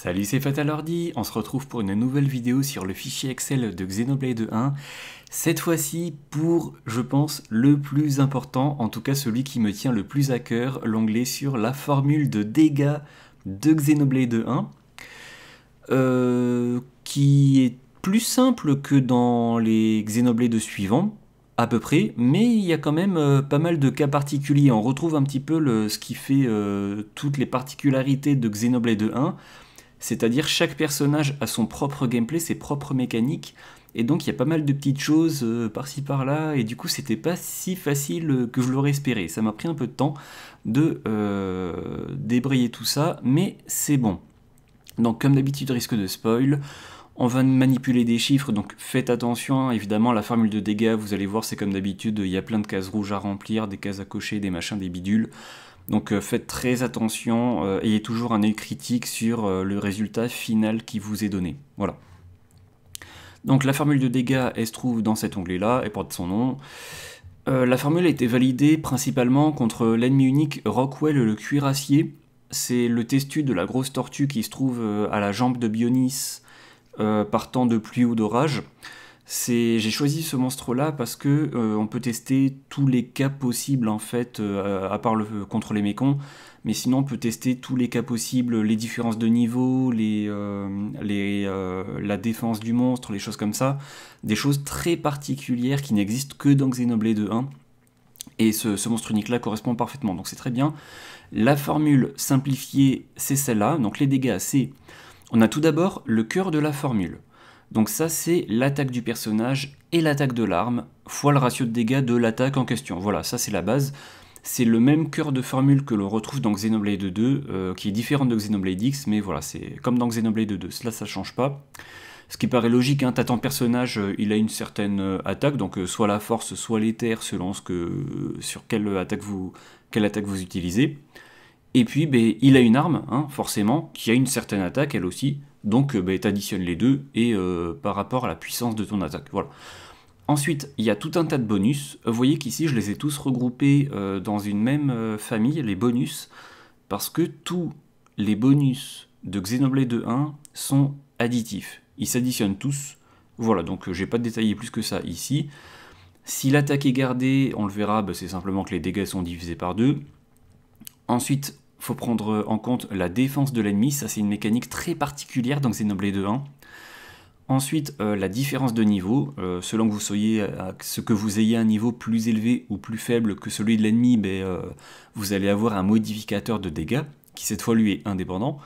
Salut, c'est Fatalordi, on se retrouve pour une nouvelle vidéo sur le fichier Excel de Xenoblade 1. Cette fois-ci pour, je pense, le plus important, en tout cas celui qui me tient le plus à cœur, l'onglet sur la formule de dégâts de Xenoblade 1, euh, qui est plus simple que dans les Xenoblade suivants, à peu près, mais il y a quand même euh, pas mal de cas particuliers. On retrouve un petit peu ce qui fait euh, toutes les particularités de Xenoblade 1 c'est-à-dire chaque personnage a son propre gameplay, ses propres mécaniques, et donc il y a pas mal de petites choses euh, par-ci par-là, et du coup c'était pas si facile euh, que je l'aurais espéré. Ça m'a pris un peu de temps de euh, débrayer tout ça, mais c'est bon. Donc comme d'habitude, risque de spoil. On va manipuler des chiffres, donc faites attention. Hein. Évidemment, la formule de dégâts, vous allez voir, c'est comme d'habitude, il y a plein de cases rouges à remplir, des cases à cocher, des machins, des bidules. Donc euh, faites très attention, euh, ayez toujours un œil critique sur euh, le résultat final qui vous est donné. Voilà. Donc la formule de dégâts, elle se trouve dans cet onglet-là, et porte son nom. la formule a été validée principalement contre l'ennemi unique Rockwell le cuirassier. C'est le testu de la grosse tortue qui se trouve à la jambe de Bionis partant de pluie ou d'orage j'ai choisi ce monstre là parce que euh, on peut tester tous les cas possibles en fait euh, à part le contre les mécons, mais sinon on peut tester tous les cas possibles, les différences de niveau, les, euh, la défense du monstre, les choses comme ça, des choses très particulières qui n'existent que dans Xenoblade 1. Et ce, ce, monstre unique là correspond parfaitement, donc c'est très bien. La formule simplifiée, c'est celle-là. Donc les dégâts, c'est. On a tout d'abord le cœur de la formule. Donc ça c'est l'attaque du personnage et l'attaque de l'arme, fois le ratio de dégâts de l'attaque en question. Voilà, ça c'est la base. C'est le même cœur de formule que l'on retrouve dans Xenoblade 2, euh, qui est différent de Xenoblade X, mais voilà, c'est comme dans Xenoblade 2, cela ça change pas. Ce qui paraît logique, hein, t'as ton personnage, euh, il a une certaine euh, attaque, donc soit la force, soit l'éther, selon ce que, sur quelle attaque, vous, quelle attaque vous utilisez. Et puis, ben, il a une arme, hein, forcément, qui a une certaine attaque, elle aussi, donc, euh, bah, tu additionnes les deux et euh, par rapport à la puissance de ton attaque. Voilà. Ensuite, il y a tout un tas de bonus. Vous voyez qu'ici, je les ai tous regroupés euh, dans une même famille, les bonus, parce que tous les bonus de Xenoblade 1 sont additifs. Ils s'additionnent tous. Voilà, donc j'ai pas détaillé plus que ça ici. Si l'attaque est gardée, on le verra, bah, c'est simplement que les dégâts sont divisés par deux. Ensuite, faut prendre en compte la défense de l'ennemi, ça c'est une mécanique très particulière dans Xenoblade 1. Ensuite, euh, la différence de niveau, euh, selon que vous soyez, euh, ce que vous ayez un niveau plus élevé ou plus faible que celui de l'ennemi, ben, vous allez avoir un modificateur de dégâts, qui cette fois lui est indépendant.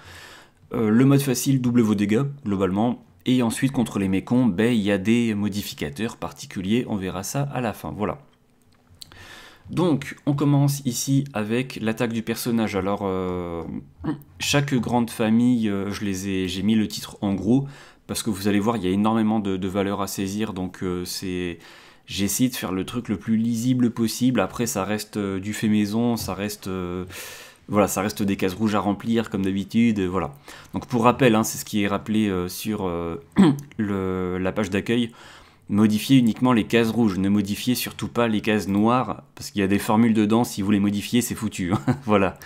le mode facile double vos dégâts, globalement. Et ensuite, contre les mécons, ben, il y a des modificateurs particuliers, on verra ça à la fin, voilà. Donc, on commence ici avec l'attaque du personnage. Alors, euh, chaque grande famille, euh, je les ai, j'ai mis le titre en gros parce que vous allez voir, il y a énormément de, valeurs à saisir. Donc, euh, c'est, j'essaie de faire le truc le plus lisible possible. Après, ça reste du fait maison, ça reste voilà, ça reste des cases rouges à remplir comme d'habitude, voilà. Donc pour rappel, hein, c'est ce qui est rappelé sur la page d'accueil modifiez uniquement les cases rouges, ne modifiez surtout pas les cases noires, parce qu'il y a des formules dedans, si vous les modifiez, c'est foutu. Hein, voilà.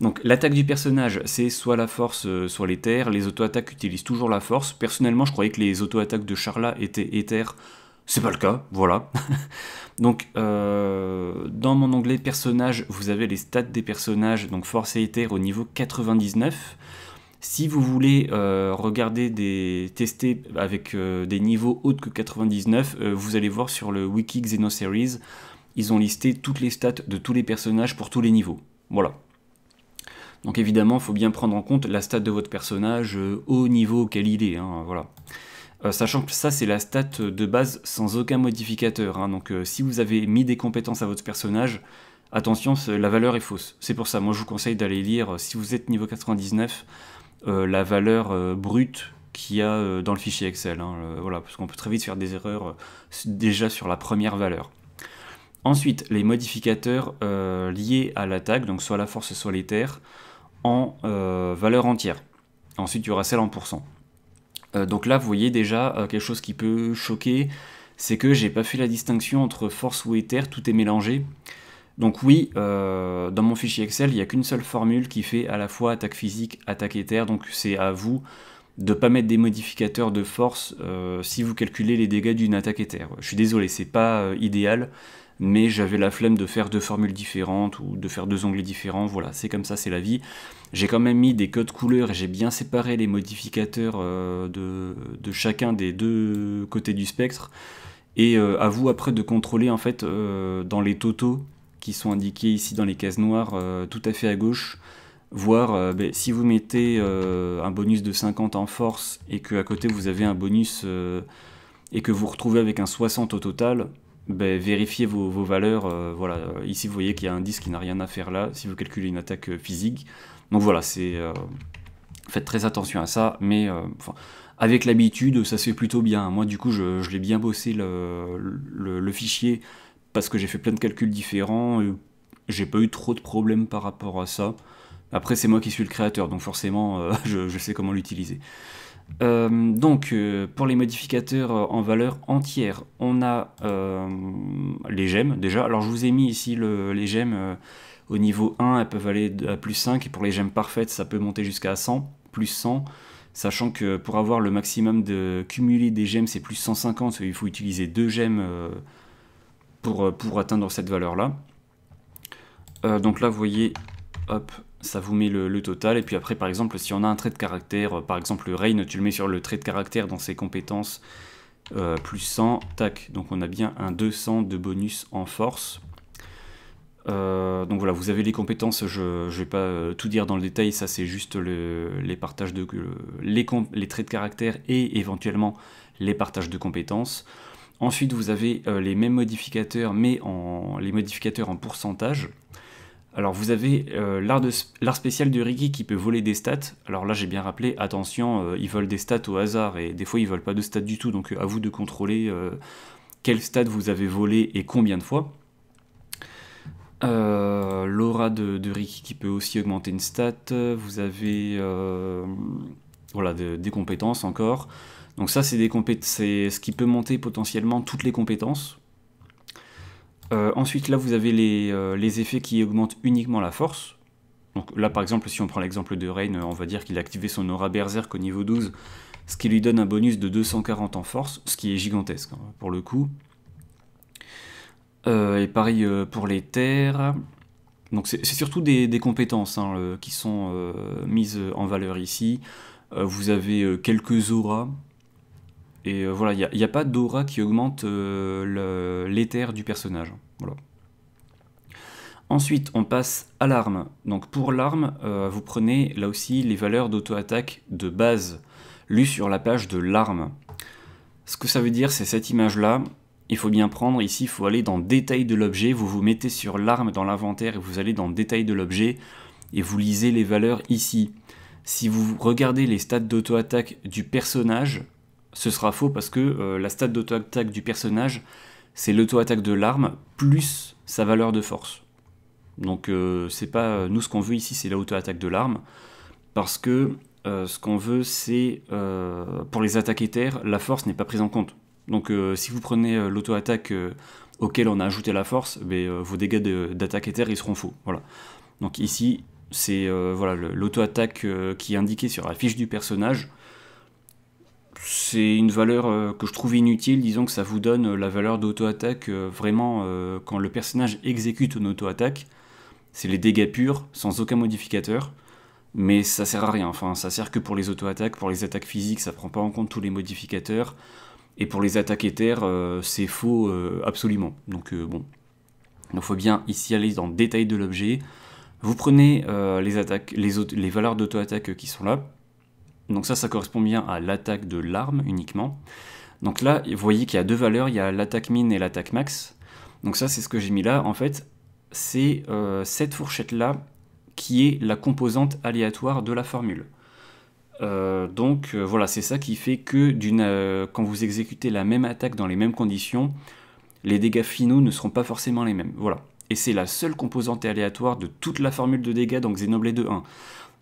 Donc l'attaque du personnage, c'est soit la force, euh, soit l'éther. Les auto-attaques utilisent toujours la force. Personnellement, je croyais que les auto-attaques de Charla étaient éther. C'est pas le cas, voilà. donc euh, dans mon onglet personnage vous avez les stats des personnages, donc force et éther au niveau 99. Si vous voulez euh, regarder des tester avec euh, des niveaux hauts que 99, euh, vous allez voir sur le wiki Series, ils ont listé toutes les stats de tous les personnages pour tous les niveaux. Voilà. Donc évidemment, il faut bien prendre en compte la stat de votre personnage au niveau auquel il est. Hein, sachant que ça c'est la stat de base sans aucun modificateur. Hein. donc si vous avez mis des compétences à votre personnage, attention, la valeur est fausse. C'est pour ça, moi je vous conseille d'aller lire, si vous êtes niveau 99, euh, la valeur euh, brute qu'il y a euh, dans le fichier Excel. Hein, parce qu'on peut très vite faire des erreurs déjà sur la première valeur. Ensuite, les modificateurs liés à l'attaque, donc soit la force, soit les terres, en valeur entière. Ensuite, il y aura celle en pourcent. donc là, vous voyez déjà quelque chose qui peut choquer, c'est que j'ai pas fait la distinction entre force ou éther, tout est mélangé. Donc oui, euh, dans mon fichier Excel, il n'y a qu'une seule formule qui fait à la fois attaque physique, attaque éther, donc c'est à vous de ne pas mettre des modificateurs de force euh, si vous calculez les dégâts d'une attaque éther. Je suis désolé, c'est pas euh, idéal, mais j'avais la flemme de faire deux formules différentes ou de faire deux onglets différents, voilà, c'est comme ça, c'est la vie. J'ai quand même mis des codes couleurs et j'ai bien séparé les modificateurs de, chacun des deux côtés du spectre. Et à vous après de contrôler en fait dans les totaux qui sont indiqués ici dans les cases noires euh, tout à fait à gauche, voir euh, ben, si vous mettez euh, un bonus de 50 en force et que à côté vous avez un bonus et que vous retrouvez avec un 60 au total, ben, vérifiez vos, valeurs. voilà, ici vous voyez qu'il y a un 10 qui n'a rien à faire là si vous calculez une attaque physique. Donc voilà, c'est faites très attention à ça, mais avec l'habitude ça se fait plutôt bien. Moi du coup je, l'ai bien bossé le fichier parce que j'ai fait plein de calculs différents, j'ai pas eu trop de problèmes par rapport à ça. Après, c'est moi qui suis le créateur, donc forcément, euh, je, sais comment l'utiliser. Euh, donc, euh, pour les modificateurs en valeur entière, on a les gemmes déjà. Alors, je vous ai mis ici les gemmes au niveau 1, elles peuvent aller à plus 5, et pour les gemmes parfaites, ça peut monter jusqu'à 100, plus 100. Sachant que pour avoir le maximum de cumuler des gemmes, c'est plus 150, il faut utiliser deux gemmes euh, pour, atteindre cette valeur-là. Euh, donc là, vous voyez, hop, ça vous met le, total. Et puis après, par exemple, si on a un trait de caractère, euh, par exemple le rain, tu le mets sur le trait de caractère dans ses compétences, plus 100, tac. Donc on a bien un 200 de bonus en force. donc voilà, vous avez les compétences, je ne vais pas tout dire dans le détail, ça c'est juste les partages de les, les traits de caractère et éventuellement les partages de compétences. Ensuite, vous avez euh, les mêmes modificateurs, mais en, les modificateurs en pourcentage. Alors, vous avez euh, l'art spécial de Ricky qui peut voler des stats. Alors là, j'ai bien rappelé, attention, euh, ils volent des stats au hasard et des fois, ils volent pas de stats du tout. Donc, à vous de contrôler quel stats vous avez volé et combien de fois. L'aura de, de, Ricky qui peut aussi augmenter une stat. Vous avez voilà, des compétences encore. Donc ça, c'est c'est ce qui peut monter potentiellement toutes les compétences. Euh, ensuite, là, vous avez euh, les, effets qui augmentent uniquement la force. Donc là, par exemple, si on prend l'exemple de Rain, euh, on va dire qu'il a activé son aura berserk au niveau 12, ce qui lui donne un bonus de 240 en force, ce qui est gigantesque, hein, pour le coup. et pareil pour les terres. Donc c'est surtout des, compétences hein, qui sont mises en valeur ici. vous avez quelques auras, et euh, voilà, il n'y a, pas d'aura qui augmente euh, l'éther du personnage. Ensuite, on passe à l'arme. Donc pour l'arme, euh, vous prenez là aussi les valeurs d'auto-attaque de base, lues sur la page de l'arme. Ce que ça veut dire, c'est cette image-là. Il faut bien prendre, ici, il faut aller dans détail de l'objet. Vous vous mettez sur l'arme dans l'inventaire et vous allez dans détail de l'objet et vous lisez les valeurs ici. Si vous regardez les stats d'auto-attaque du personnage, ce sera faux parce que euh, la stat d'auto-attaque du personnage, c'est l'auto-attaque de l'arme plus sa valeur de force. Donc euh, c'est pas euh, nous ce qu'on veut ici, c'est l'auto-attaque de l'arme parce que ce qu'on veut c'est pour les attaques éthères, la force n'est pas prise en compte. Donc si vous prenez l'auto-attaque auquel on a ajouté la force, mais, eh ben, vos dégâts d'attaque éthère ils seront faux. Voilà. Donc ici c'est voilà l'auto-attaque qui est indiquée sur la fiche du personnage c'est une valeur euh, que je trouve inutile, disons que ça vous donne euh, la valeur d'auto-attaque euh, vraiment quand le personnage exécute une auto-attaque, c'est les dégâts purs, sans aucun modificateur, mais ça sert à rien, enfin ça sert que pour les auto-attaques, pour les attaques physiques ça prend pas en compte tous les modificateurs, et pour les attaques éthères c'est faux absolument, donc bon, il faut bien ici aller dans le détail de l'objet, vous prenez les, attaques, les, les valeurs d'auto-attaque qui sont là, donc ça, ça correspond bien à l'attaque de l'arme uniquement. Donc là, vous voyez qu'il y a deux valeurs, il y a l'attaque min et l'attaque max. Donc ça, c'est ce que j'ai mis là. En fait, c'est euh, cette fourchette-là qui est la composante aléatoire de la formule. Euh, donc euh, voilà, c'est ça qui fait que quand vous exécutez la même attaque dans les mêmes conditions, les dégâts finaux ne seront pas forcément les mêmes. Voilà. Et c'est la seule composante aléatoire de toute la formule de dégâts, donc de 1.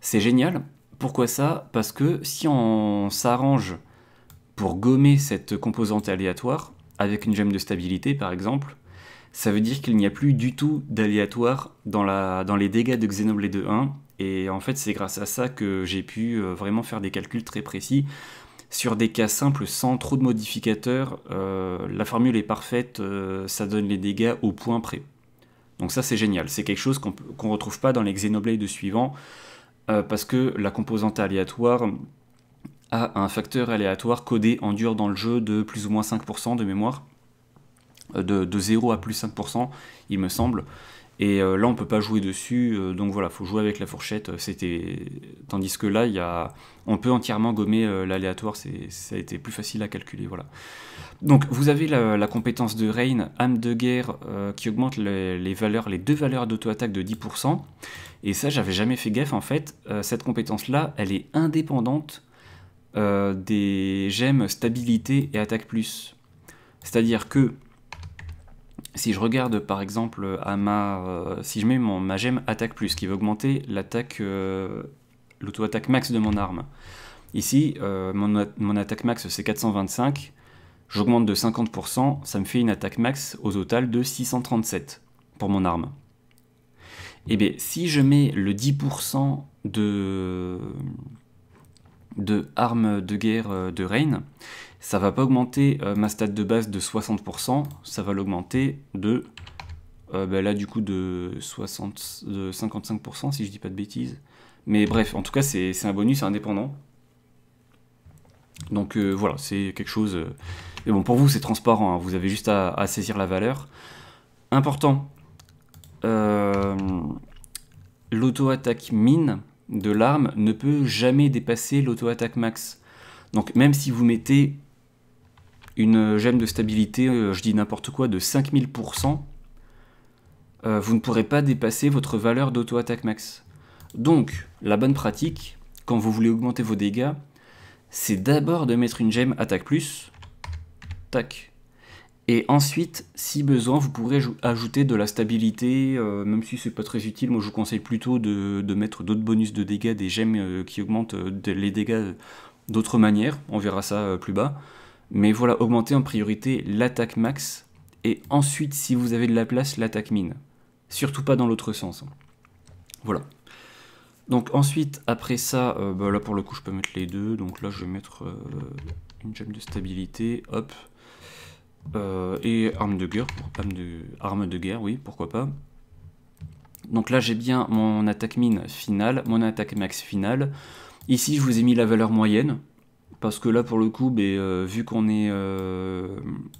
C'est génial, pourquoi ça Parce que si on s'arrange pour gommer cette composante aléatoire, avec une gemme de stabilité par exemple, ça veut dire qu'il n'y a plus du tout d'aléatoire dans, dans, les dégâts de Xenoblade 1, et en fait c'est grâce à ça que j'ai pu euh, vraiment faire des calculs très précis. Sur des cas simples, sans trop de modificateurs, euh, la formule est parfaite, euh, ça donne les dégâts au point près. Donc ça c'est génial, c'est quelque chose qu'on ne retrouve pas dans les Xenoblade suivants, euh, parce que la composante aléatoire a un facteur aléatoire codé en dur dans le jeu de plus ou moins 5% de mémoire, euh, de, de 0 à plus 5%, il me semble. Et euh, là, on peut pas jouer dessus, euh, donc voilà, faut jouer avec la fourchette. Euh, c'était tandis que là, il y a... on peut entièrement gommer l'aléatoire. ça a été plus facile à calculer, voilà. Donc vous avez la, compétence de Rain, âme de guerre, qui augmente les, valeurs, les deux valeurs d'auto-attaque de 10%. Et ça, j'avais jamais fait gaffe en fait. cette compétence-là, elle est indépendante des gemmes stabilité et attaque plus. C'est-à-dire que si je regarde par exemple à ma, euh, si je mets mon, ma gemme attaque plus, qui va augmenter l'attaque, euh, l'auto-attaque max de mon arme. Ici, euh, mon, attaque max c'est 425, j'augmente de 50%, ça me fait une attaque max au total de 637 pour mon arme. Et eh bien si je mets le 10% de, de armes de guerre de Rain, ça va pas augmenter euh, ma stat de base de 60%, ça va l'augmenter de, euh, bah là du coup de, 60, 55% si je dis pas de bêtises. Mais bref, en tout cas c'est un bonus indépendant. Donc euh, voilà, c'est quelque chose... Mais bon, pour vous c'est transparent, hein. vous avez juste à, à, saisir la valeur. Important, l'auto-attaque mine de l'arme ne peut jamais dépasser l'auto-attaque max. Donc même si vous mettez une gemme de stabilité, euh, je dis n'importe quoi, de 5000%, euh, vous ne pourrez pas dépasser votre valeur d'auto-attaque max. Donc, la bonne pratique, quand vous voulez augmenter vos dégâts, c'est d'abord de mettre une gemme attaque plus, tac. Et ensuite, si besoin, vous pourrez ajouter de la stabilité, euh, même si c'est pas très utile, moi je vous conseille plutôt de, mettre d'autres bonus de dégâts, des gemmes qui augmentent les dégâts d'autres manières, on verra ça plus bas. Mais voilà, augmenter en priorité l'attaque max et ensuite, si vous avez de la place, l'attaque mine. Surtout pas dans l'autre sens. Hein. Voilà. Donc ensuite, après ça, euh, bah là pour le coup je peux mettre les deux, donc là je vais mettre euh, une gemme de stabilité, hop, euh, et arme de guerre, de, arme de guerre, oui, pourquoi pas. Donc là j'ai bien mon attaque mine finale, mon attaque max finale. Ici je vous ai mis la valeur moyenne, parce que là, pour le coup, ben, euh, vu qu'on est, euh,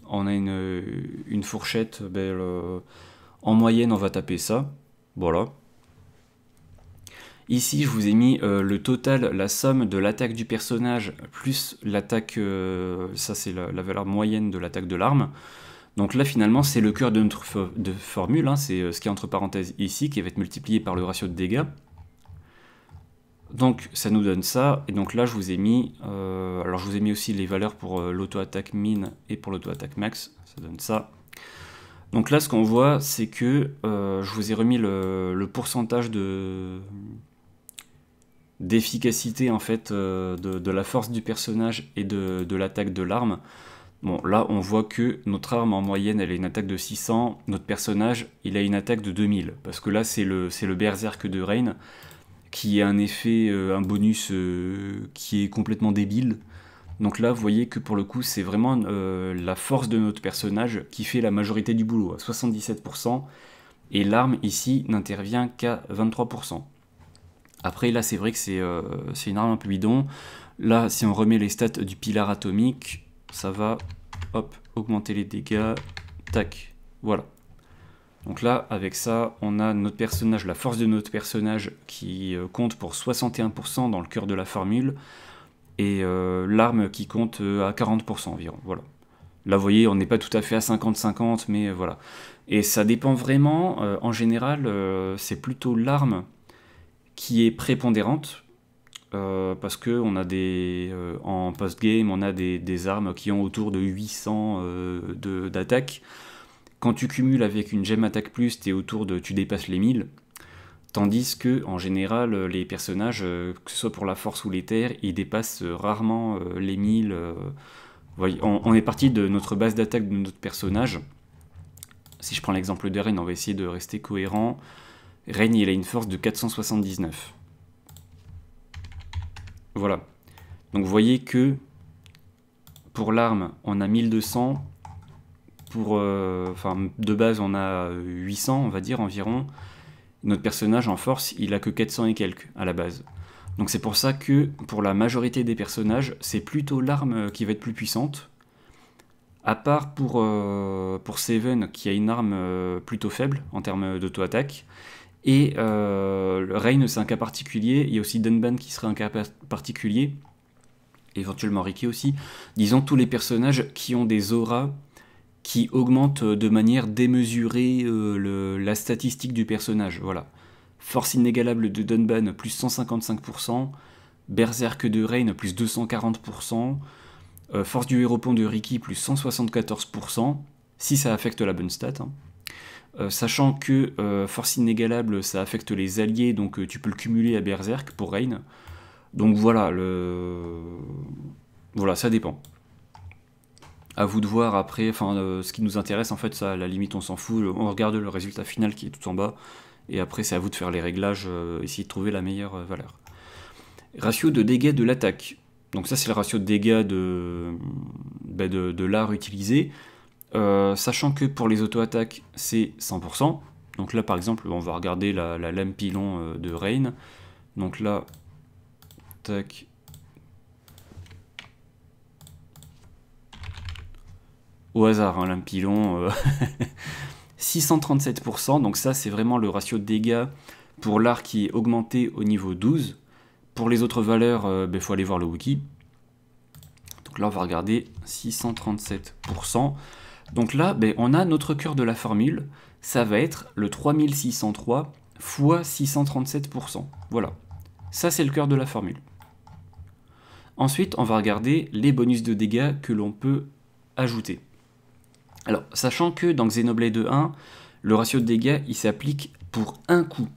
on a une, euh, fourchette, ben, en moyenne, on va taper ça. Voilà. Ici, je vous ai mis le total, la somme de l'attaque du personnage plus l'attaque, ça c'est la, valeur moyenne de l'attaque de l'arme. Donc là, finalement, c'est le cœur de notre formule, hein, c'est ce qui est entre parenthèses ici, qui va être multiplié par le ratio de dégâts. Donc ça nous donne ça, et donc là je vous ai mis, euh, alors je vous ai mis aussi les valeurs pour euh, l'auto-attaque min et pour l'auto-attaque max, ça donne ça. Donc là ce qu'on voit c'est que euh, je vous ai remis le, pourcentage de d'efficacité en fait de, la force du personnage et de, l'attaque de l'arme. Bon là on voit que notre arme en moyenne elle a une attaque de 600, notre personnage il a une attaque de 2000, parce que là c'est le, le berserk de Rain qui est un effet, euh, un bonus euh, qui est complètement débile. Donc là, vous voyez que pour le coup, c'est vraiment euh, la force de notre personnage qui fait la majorité du boulot, à 77%, et l'arme ici n'intervient qu'à 23%. Après, là, c'est vrai que c'est une arme un peu bidon. Là, si on remet les stats du pilar atomique, ça va hop, augmenter les dégâts, tac, voilà. Donc là, avec ça, on a notre personnage, la force de notre personnage qui euh, compte pour 61% dans le cœur de la formule, et euh, l'arme qui compte euh, à 40% environ. Voilà. Là, vous voyez, on n'est pas tout à fait à 50-50, mais voilà. Et ça dépend vraiment, en général, c'est plutôt l'arme qui est prépondérante, parce que on a des en post-game on a des, armes qui ont autour de 800 d'attaque quand tu cumules avec une gemme attaque plus, t'es autour de tu dépasses les 1000. Tandis que, en général, les personnages, euh, que ce soit pour la force ou l'éther, ils dépassent euh, rarement euh, les 1000. On est parti de notre base d'attaque de notre personnage. Si je prends l'exemple de Rennes, on va essayer de rester cohérent. Rennes, il a une force de 479. Voilà. Donc vous voyez que pour l'arme, on a 1200, pour, euh, enfin, de base, on a 800, on va dire environ. Notre personnage en force, il a que 400 et quelques à la base. Donc c'est pour ça que pour la majorité des personnages, c'est plutôt l'arme qui va être plus puissante. À part pour, euh, pour Seven, qui a une arme euh, plutôt faible en termes d'auto-attaque. Et Reign c'est un cas particulier. Il y a aussi Dunban qui serait un cas particulier. Éventuellement Ricky aussi. Disons tous les personnages qui ont des auras qui augmente euh, de manière démesurée euh, la statistique du personnage. Voilà. Force inégalable de Dunban plus 155%, Berserk de Rain plus 240%, euh, Force du héros de Ricky plus 174%, si ça affecte la bonne stat. Hein. sachant que force inégalable, ça affecte les alliés, donc tu peux le cumuler à Berserk pour Rain. Donc voilà, le... voilà, ça dépend à vous de voir après. Enfin, euh, ce qui nous intéresse, en fait, ça, à la limite, on s'en fout. On regarde le résultat final qui est tout en bas. Et après, c'est à vous de faire les réglages, euh, essayer de trouver la meilleure euh, valeur. Ratio de dégâts de l'attaque. Donc ça, c'est le ratio de dégâts de, ben, de, l'art utilisé. sachant que pour les auto-attaques, c'est 100%. Donc là, par exemple, on va regarder la, la lame pilon de Rain. Donc là, tac, au hasard, un hein, l'impilon. 637%, euh, donc ça c'est vraiment le ratio de dégâts pour l'art qui est augmenté au niveau 12. Pour les autres valeurs, il euh, ben, faut aller voir le wiki. Donc là on va regarder 637%. Donc là, ben, on a notre cœur de la formule, ça va être le 3603 x 637%. Voilà, ça c'est le cœur de la formule. Ensuite, on va regarder les bonus de dégâts que l'on peut ajouter. Alors, sachant que dans Xenoblade 1, le ratio de dégâts, il s'applique pour un coup.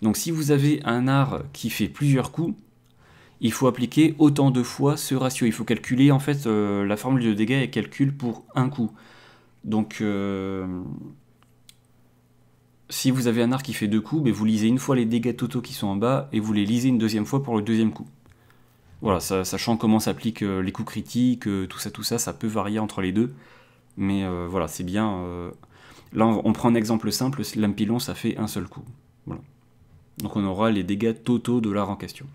Donc si vous avez un art qui fait plusieurs coups, il faut appliquer autant de fois ce ratio. Il faut calculer, en fait, euh, la formule de dégâts et calculer pour un coup. Donc, euh, si vous avez un art qui fait deux coups, ben, vous lisez une fois les dégâts totaux qui sont en bas et vous les lisez une deuxième fois pour le deuxième coup. Voilà, sachant comment s'appliquent euh, les coups critiques, tout ça, tout ça, ça peut varier entre les deux. Mais euh, voilà, c'est bien. Euh, là, on, prend un exemple simple l'ampilon, ça fait un seul coup. Donc on aura les dégâts totaux de l'art en question.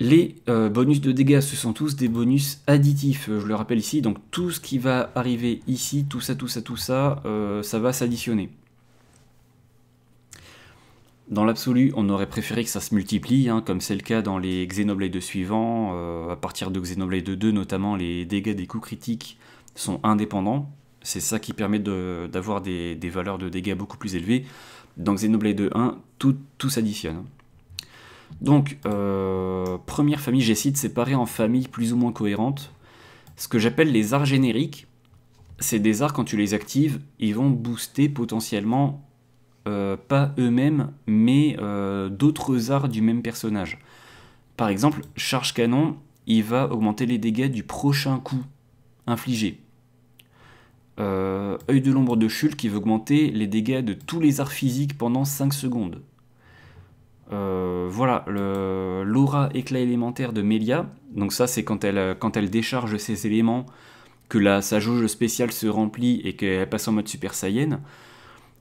Les euh, bonus de dégâts, ce sont tous des bonus additifs, je le rappelle ici. Donc tout ce qui va arriver ici, tout ça, tout ça, tout ça, ça va s'additionner. Dans l'absolu, on aurait préféré que ça se multiplie, hein, comme c'est le cas dans les Xenoblade suivants. à partir de Xenoblade 2, notamment, les dégâts des coups critiques sont indépendants. C'est ça qui permet d'avoir des, valeurs de dégâts beaucoup plus élevées. Dans Xenoblade 1, tout, tout s'additionne. Donc, euh, première famille, j'essaie de séparer en familles plus ou moins cohérentes. Ce que j'appelle les arts génériques, c'est des arts, quand tu les actives, ils vont booster potentiellement, euh, pas eux-mêmes, mais euh, d'autres arts du même personnage. Par exemple, charge canon, il va augmenter les dégâts du prochain coup infligé. Euh, œil de l'ombre de Shul qui veut augmenter les dégâts de tous les arts physiques pendant 5 secondes. Euh, voilà, l'aura éclat élémentaire de Melia. Donc ça, c'est quand elle, décharge ses éléments, que la, sa jauge spéciale se remplit et qu'elle passe en mode Super Saiyan.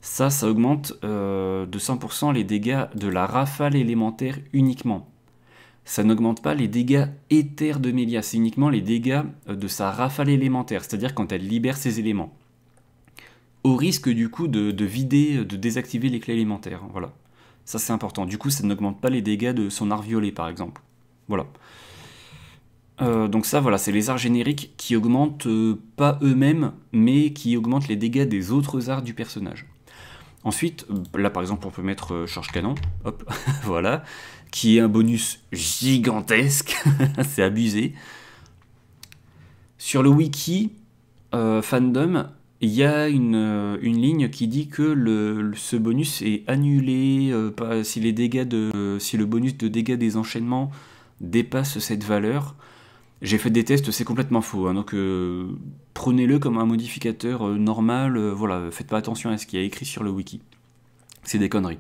Ça, ça augmente euh, de 100% les dégâts de la rafale élémentaire uniquement ça n'augmente pas les dégâts éthers de Mélia, c'est uniquement les dégâts euh, de sa rafale élémentaire, c'est-à-dire quand elle libère ses éléments. Au risque du coup de, vider, euh, de désactiver les clés élémentaires, hein, voilà. Ça c'est important, du coup ça n'augmente pas les dégâts de son art violet par exemple. Voilà. Euh, donc ça voilà, c'est les arts génériques qui augmentent pas eux-mêmes, mais qui augmentent les dégâts des autres arts du personnage. Ensuite, là par exemple on peut mettre charge canon, hop, voilà qui est un bonus gigantesque, c'est abusé. Sur le wiki euh, fandom, il y a une, euh, ligne qui dit que ce bonus est annulé euh, si, les dégâts de, si le bonus de dégâts des enchaînements dépasse cette valeur. J'ai fait des tests, c'est complètement faux. Hein. donc prenez-le comme un modificateur normal. voilà, faites pas attention à ce qu'il y a écrit sur le wiki. C'est des conneries.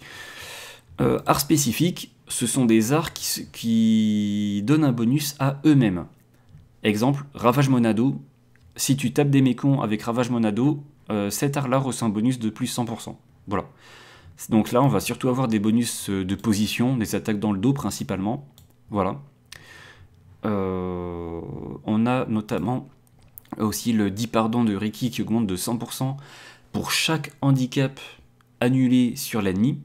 art spécifique, ce sont des arts qui, donnent un bonus à eux-mêmes. Exemple, Ravage Monado. Si tu tapes des mécons avec Ravage Monado, euh, cet art-là reçoit un bonus de plus 100%. Voilà. Donc là, on va surtout avoir des bonus euh, de position, des attaques dans le dos principalement. Voilà. Euh, on a notamment aussi le 10 pardon de Ricky qui augmente de 100% pour chaque handicap annulé sur l'ennemi.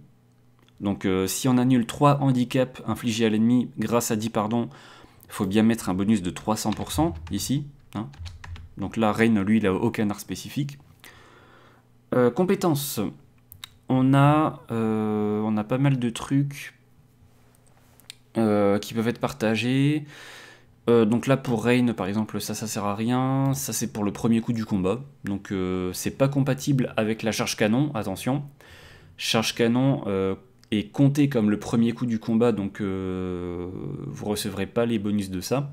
Donc euh, si on annule 3 handicaps infligés à l'ennemi grâce à 10 pardons, il faut bien mettre un bonus de 300% ici. Hein. Donc là, Rain, lui, il n'a aucun art spécifique. Euh, compétences. On a, euh, on a pas mal de trucs qui peuvent être partagés. donc là, pour Rain, par exemple, ça, ça sert à rien. Ça, c'est pour le premier coup du combat. Donc c'est pas compatible avec la charge canon, attention. Charge canon est comme le premier coup du combat, donc euh, vous recevrez pas les bonus de ça.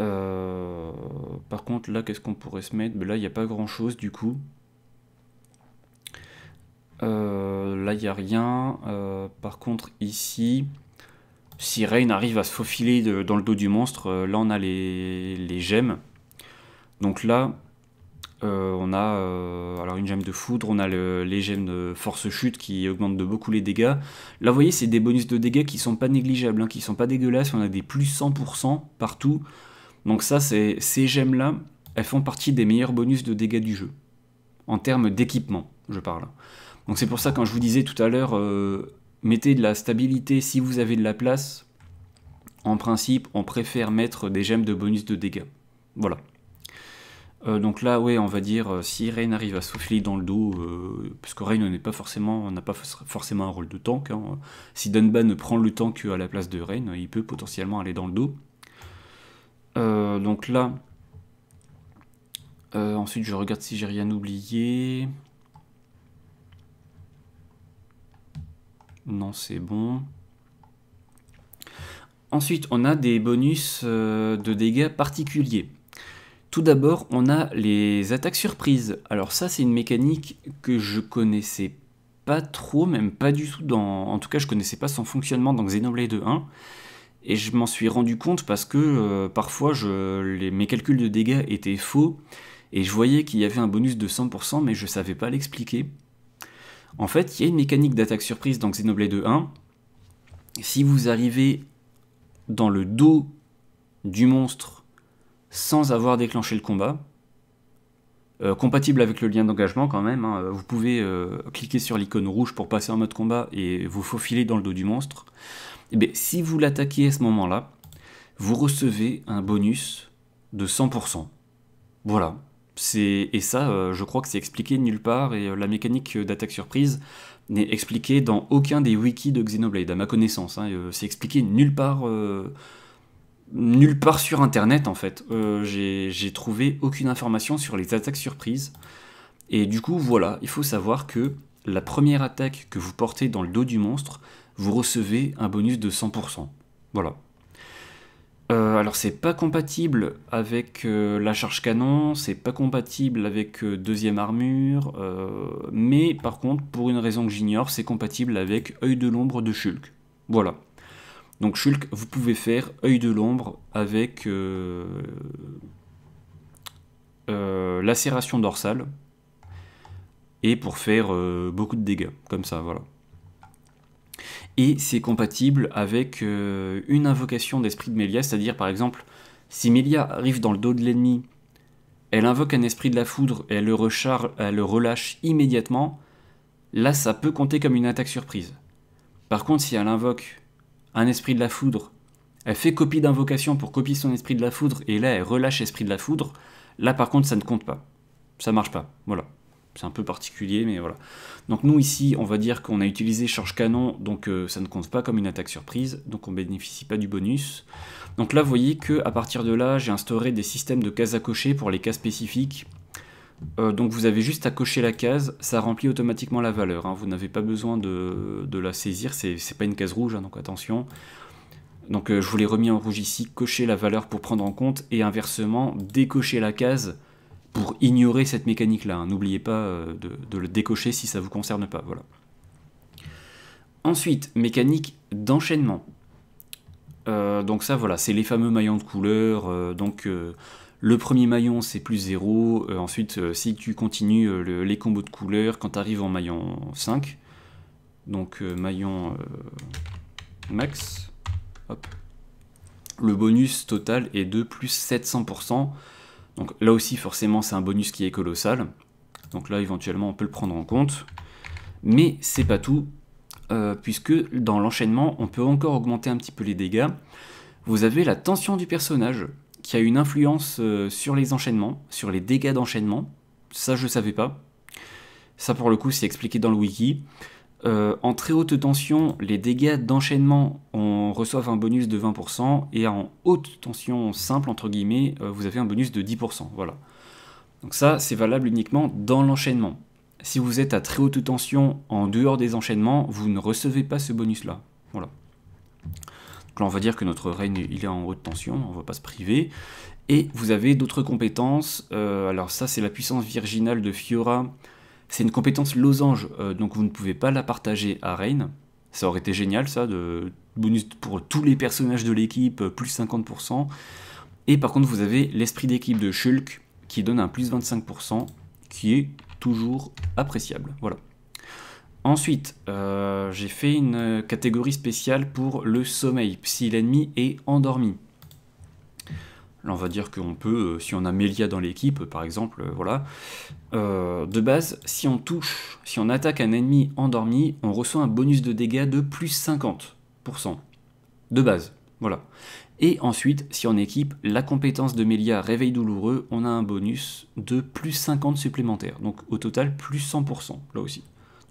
Euh, par contre, là, qu'est-ce qu'on pourrait se mettre ben Là, il n'y a pas grand-chose du coup. Euh, là, il n'y a rien. par contre, ici, si Rain arrive à se faufiler dans le dos du monstre, là, on a les, les gemmes. Donc là, euh, on a euh, alors une gemme de foudre, on a les gemmes de force chute qui augmentent de beaucoup les dégâts. Là, vous voyez, c'est des bonus de dégâts qui sont pas négligeables, hein, qui sont pas dégueulasses. On a des plus 100% partout. Donc ça, c'est ces gemmes-là, elles font partie des meilleurs bonus de dégâts du jeu. En termes d'équipement, je parle. Donc c'est pour ça, quand je vous disais tout à l'heure, euh, mettez de la stabilité si vous avez de la place. En principe, on préfère mettre des gemmes de bonus de dégâts. Voilà. Euh, donc là, ouais, on va dire, euh, si Rain arrive à souffler dans le dos, puisque euh, parce Rain n'a pas forcément un rôle de tank. Hein, si Si Dunban prend le tank à la place de Rain, il peut potentiellement aller dans le dos. donc là, ensuite je regarde si j'ai rien oublié. Non, c'est bon. Ensuite, on a des bonus de dégâts particuliers. Tout d'abord, on a les attaques surprises. Alors ça, c'est une mécanique que je connaissais pas trop, même pas du tout dans... En tout cas, je connaissais pas son fonctionnement dans Xenoblade 1. Et je m'en suis rendu compte parce que euh, parfois, mes calculs de dégâts étaient faux. Et je voyais qu'il y avait un bonus de 100%, mais je savais pas l'expliquer. En fait, il y a une mécanique d'attaque surprise dans Xenoblade 1. Si vous arrivez dans le dos du monstre sans avoir déclenché le combat. Euh, compatible avec le lien d'engagement quand même. Hein. Vous pouvez euh, cliquer sur l'icône rouge pour passer en mode combat et vous faufiler dans le dos du monstre. Et eh bien, si vous l'attaquez à ce moment-là, vous recevez un bonus de 100%. Voilà. Et ça, euh, je crois que c'est expliqué nulle part et la mécanique d'attaque surprise n'est expliquée dans aucun des wikis de Xenoblade, à ma connaissance. Hein. c'est expliqué nulle part nulle part sur Internet, en fait. Euh, j'ai trouvé aucune information sur les attaques surprises. Et du coup, voilà, il faut savoir que la première attaque que vous portez dans le dos du monstre, vous recevez un bonus de 100%. Voilà. Euh, alors c'est pas compatible avec euh, la charge canon, c'est pas compatible avec deuxième armure, mais par contre, pour une raison que j'ignore, c'est compatible avec œil de l'ombre de Shulk. Voilà. Donc Shulk, vous pouvez faire œil de l'ombre avec euh, euh, lacération dorsale et pour faire euh, beaucoup de dégâts, comme ça, voilà. Et c'est compatible avec une invocation d'esprit de Melia, c'est-à-dire par exemple, si Melia arrive dans le dos de l'ennemi, elle invoque un esprit de la foudre et elle le, recharge, elle le relâche immédiatement, là ça peut compter comme une attaque surprise. Par contre, si elle invoque un esprit de la foudre, elle fait copie d'invocation pour copier son esprit de la foudre, et là elle relâche esprit de la foudre, là par contre ça ne compte pas. Ça marche pas. Voilà. C'est un peu particulier, mais voilà. Donc nous ici, on va dire qu'on a utilisé charge canon, donc euh, ça ne compte pas comme une attaque surprise, donc on bénéficie pas du bonus. Donc là, vous voyez que à partir de là, j'ai instauré des systèmes de cases à cocher pour les cas spécifiques euh, donc vous avez juste à cocher la case, ça remplit automatiquement la valeur. Hein. Vous n'avez pas besoin de, la saisir, c'est pas une case rouge, hein, donc attention. Donc euh, je vous l'ai remis en rouge ici, cocher la valeur pour prendre en compte, et inversement, décocher la case pour ignorer cette mécanique-là. Hein. N'oubliez pas euh, de, le décocher si ça ne vous concerne pas. Voilà. Ensuite, mécanique d'enchaînement. donc ça voilà, c'est les fameux maillons de couleur, donc le premier maillon, c'est plus 0. Euh, ensuite, euh, si tu continues euh, les combos de couleurs, quand tu arrives en maillon 5, donc maillon max, le bonus total est de plus 700%. Donc là aussi, forcément, c'est un bonus qui est colossal. Donc là, éventuellement, on peut le prendre en compte. Mais c'est pas tout, puisque dans l'enchaînement, on peut encore augmenter un petit peu les dégâts. Vous avez la tension du personnage qui a une influence euh, sur les enchaînements, sur les dégâts d'enchaînement. Ça, je ne savais pas. Ça, pour le coup, c'est expliqué dans le wiki. Euh, en très haute tension, les dégâts d'enchaînement on reçoit un bonus de 20%, et en haute tension simple, entre guillemets, euh, vous avez un bonus de 10%. Voilà. Donc ça, c'est valable uniquement dans l'enchaînement. Si vous êtes à très haute tension en dehors des enchaînements, vous ne recevez pas ce bonus-là. Voilà. Donc là, on va dire que notre règne, il est en haute tension, on ne va pas se priver. Et vous avez d'autres compétences. Euh, alors ça, c'est la puissance virginale de Fiora. C'est une compétence losange, euh, donc vous ne pouvez pas la partager à Reign. Ça aurait été génial, ça, de bonus pour tous les personnages de l'équipe, euh, plus 50%. Et par contre, vous avez l'esprit d'équipe de Shulk, qui donne un plus 25%, qui est toujours appréciable. Voilà. Ensuite, euh, j'ai fait une catégorie spéciale pour le sommeil, si l'ennemi est endormi. Là, on va dire qu'on peut, euh, si on a Melia dans l'équipe, par exemple, euh, voilà. de base, si on touche, si on attaque un ennemi endormi, on reçoit un bonus de dégâts de plus 50%. De base, voilà. Et ensuite, si on équipe la compétence de Melia Réveil douloureux, on a un bonus de plus 50 supplémentaires. Donc au total, plus 100%, là aussi.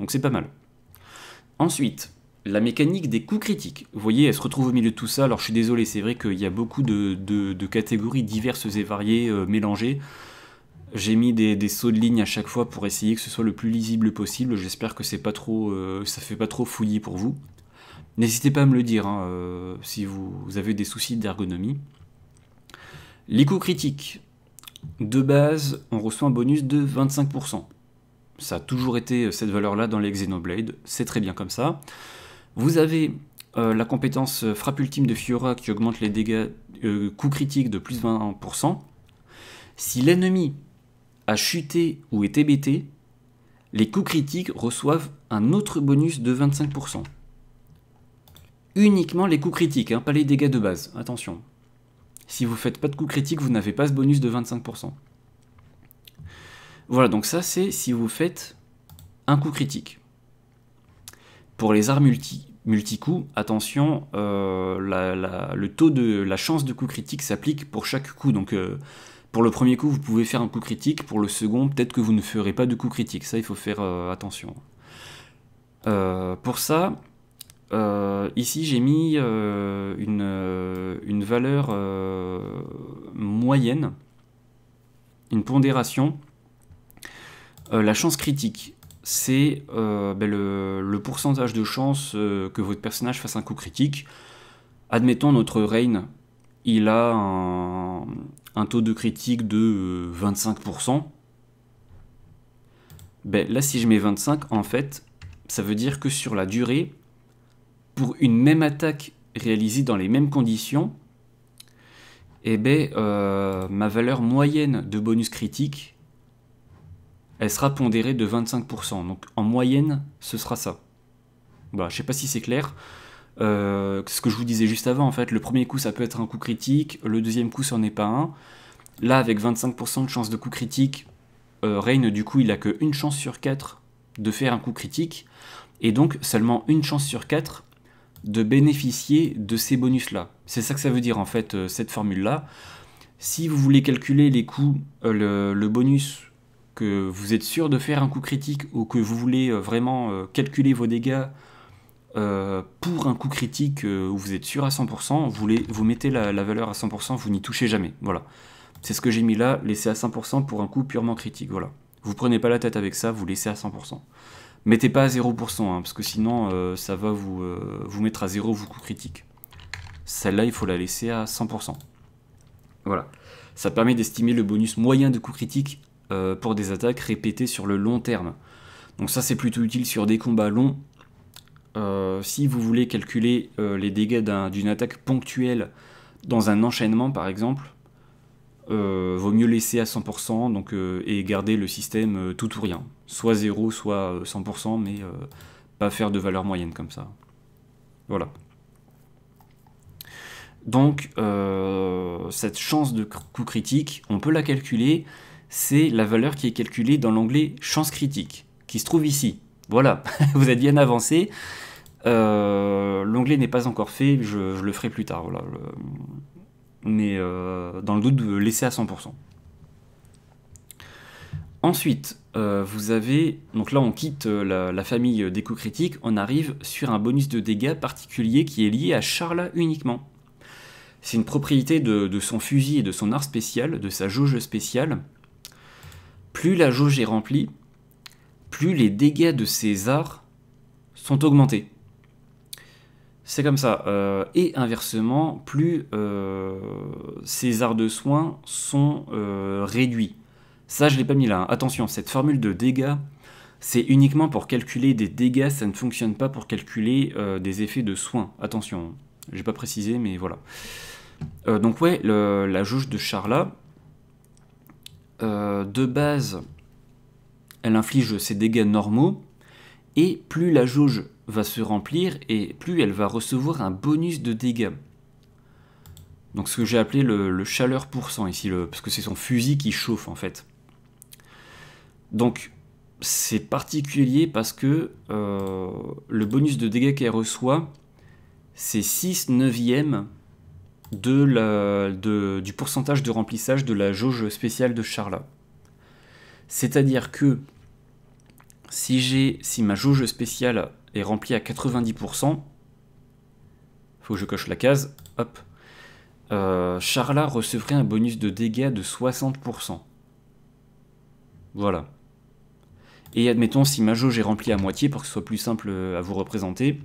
Donc c'est pas mal. Ensuite, la mécanique des coups critiques. Vous voyez, elle se retrouve au milieu de tout ça. Alors je suis désolé, c'est vrai qu'il y a beaucoup de, catégories diverses et variées euh, mélangées. J'ai mis des, sauts de ligne à chaque fois pour essayer que ce soit le plus lisible possible. J'espère que c'est pas trop, euh, ça fait pas trop fouillis pour vous. N'hésitez pas à me le dire hein, euh, si vous, avez des soucis d'ergonomie. Les coups critiques. De base, on reçoit un bonus de 25%. Ça a toujours été euh, cette valeur-là dans les Xenoblade, c'est très bien comme ça. Vous avez euh, la compétence euh, frappe ultime de Fiora qui augmente les dégâts coûts critiques de plus de 20%. Si l'ennemi a chuté ou est hébété, les coups critiques reçoivent un autre bonus de 25%. Uniquement les coups critiques, hein, pas les dégâts de base, attention. Si vous faites pas de coûts critiques, vous n'avez pas ce bonus de 25%. Voilà, donc ça c'est si vous faites un coup critique. Pour les arts multi, multi attention, euh, la, le taux de la chance de coup critique s'applique pour chaque coup. Donc euh, pour le premier coup, vous pouvez faire un coup critique. Pour le second, peut-être que vous ne ferez pas de coup critique. Ça, il faut faire euh, attention. pour ça, ici j'ai mis une, une, valeur moyenne, une pondération euh, la chance critique, c'est euh, ben, le, pourcentage de chance euh, que votre personnage fasse un coup critique. Admettons notre Rain, il a un, taux de critique de 25%. Ben, là, si je mets 25, en fait, ça veut dire que sur la durée, pour une même attaque réalisée dans les mêmes conditions, eh ben, ma valeur moyenne de bonus critique, elle sera pondérée de 25%. Donc en moyenne, ce sera ça. Bah, je sais pas si c'est clair. Euh, ce que je vous disais juste avant, en fait, le premier coup, ça peut être un coup critique, le deuxième coup, n'en est pas un. Là, avec 25% de chance de coup critique, euh, du coup, il a que une chance sur 4 de faire un coup critique, et donc seulement une chance sur 4 de bénéficier de ces bonus-là. C'est ça que ça veut dire, en fait, euh, cette formule-là. Si vous voulez calculer les coûts, euh, le bonus vous êtes sûr de faire un coup critique ou que vous voulez euh, vraiment euh, calculer vos dégâts euh, pour un coup critique où vous êtes sûr à 100%, vous, vous mettez la, valeur à 100%, vous n'y touchez jamais. Voilà. C'est ce que j'ai mis là, laissez à 100% pour un coup purement critique. Voilà. Vous prenez pas la tête avec ça, vous laissez à 100%. Mettez pas à 0%, hein, parce que sinon ça va vous, vous mettre à 0 vos coups critiques. Celle-là, il faut la laisser à 100%. Voilà. Ça permet d'estimer le bonus moyen de coup critique euh, pour des attaques répétées sur le long terme. Donc ça c'est plutôt utile sur des combats longs. Euh, si vous voulez calculer euh, les dégâts d'une attaque ponctuelle dans un enchaînement par exemple, vaut mieux laisser à 100% donc, et garder le système tout ou rien. Soit 0, soit 100%, mais pas faire de valeur moyenne comme ça. Voilà. Donc, cette chance de coup critique, on peut la calculer c'est la valeur qui est calculée dans l'onglet chance critique, qui se trouve ici. Voilà, vous êtes bien avancé. Euh, l'onglet n'est pas encore fait, je, le ferai plus tard. Voilà. Mais euh, dans le doute, laisser à 100%. Ensuite, euh, vous avez, donc là on quitte la, famille des coups critiques, on arrive sur un bonus de dégâts particulier qui est lié à Charla uniquement. C'est une propriété de, son fusil et de son art spécial, de sa jauge spéciale, plus la jauge est remplie, plus les dégâts de César sont augmentés. C'est comme ça. Euh, et inversement, plus euh, César de soins sont euh, réduits. Ça, je l'ai pas mis là. Hein. Attention, cette formule de dégâts, c'est uniquement pour calculer des dégâts. Ça ne fonctionne pas pour calculer des effets de soins. Attention, j'ai pas précisé, mais voilà. donc ouais, la jauge de Charla, euh, de base, elle inflige ses dégâts normaux, et plus la jauge va se remplir, et plus elle va recevoir un bonus de dégâts. Donc ce que j'ai appelé le, chaleur chaleur cent ici, parce que c'est son fusil qui chauffe en fait. Donc c'est particulier parce que euh, le bonus de dégâts qu'elle reçoit, c'est 6 neuvièmes de du pourcentage de remplissage de la jauge spéciale de Charla. C'est-à-dire que si, j'ai, si ma jauge spéciale est remplie à 90%, faut que je coche la case, hop, euh, Charla recevrait un bonus de dégâts de 60%. Voilà. Et admettons, si ma jauge est remplie à moitié, pour que ce soit plus simple à vous représenter,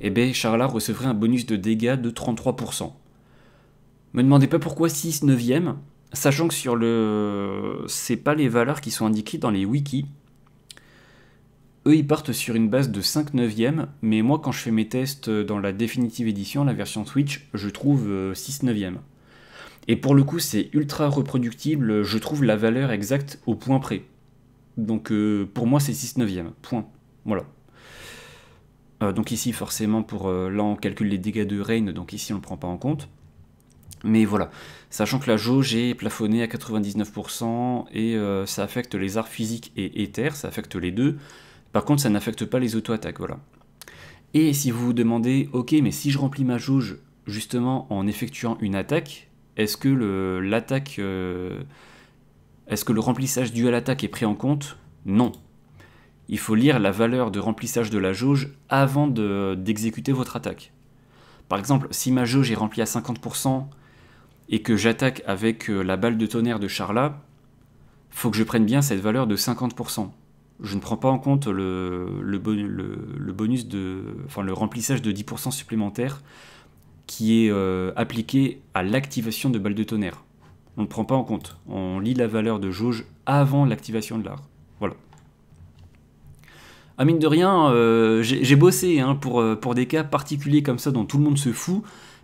eh bien, Charla recevrait un bonus de dégâts de 33%. Me demandez pas pourquoi 6 neuvième, sachant que sur le... C'est pas les valeurs qui sont indiquées dans les wikis. Eux, ils partent sur une base de 5 neuvième, mais moi, quand je fais mes tests dans la définitive édition, la version Switch, je trouve 6 euh, neuvième. Et pour le coup, c'est ultra reproductible, je trouve la valeur exacte au point près. Donc euh, pour moi, c'est 6 neuvième, point. Voilà. Euh, donc ici, forcément, pour là, on calcule les dégâts de rain, donc ici, on ne le prend pas en compte. Mais voilà, sachant que la jauge est plafonnée à 99% et euh, ça affecte les arts physiques et éthers, ça affecte les deux. Par contre, ça n'affecte pas les auto-attaques, voilà. Et si vous vous demandez, ok, mais si je remplis ma jauge justement en effectuant une attaque, est-ce que l'attaque, euh, est-ce que le remplissage dû à l'attaque est pris en compte Non. Il faut lire la valeur de remplissage de la jauge avant d'exécuter votre attaque. Par exemple, si ma jauge est remplie à 50%, et que j'attaque avec euh, la balle de tonnerre de Charla, faut que je prenne bien cette valeur de 50%. Je ne prends pas en compte le, bonus de, enfin le remplissage de 10% supplémentaire qui est euh, appliqué à l'activation de balle de tonnerre. On ne prend pas en compte. On lit la valeur de jauge avant l'activation de l'art. Voilà. À ah, mine de rien, euh, j'ai bossé hein, pour, pour des cas particuliers comme ça dont tout le monde se fout.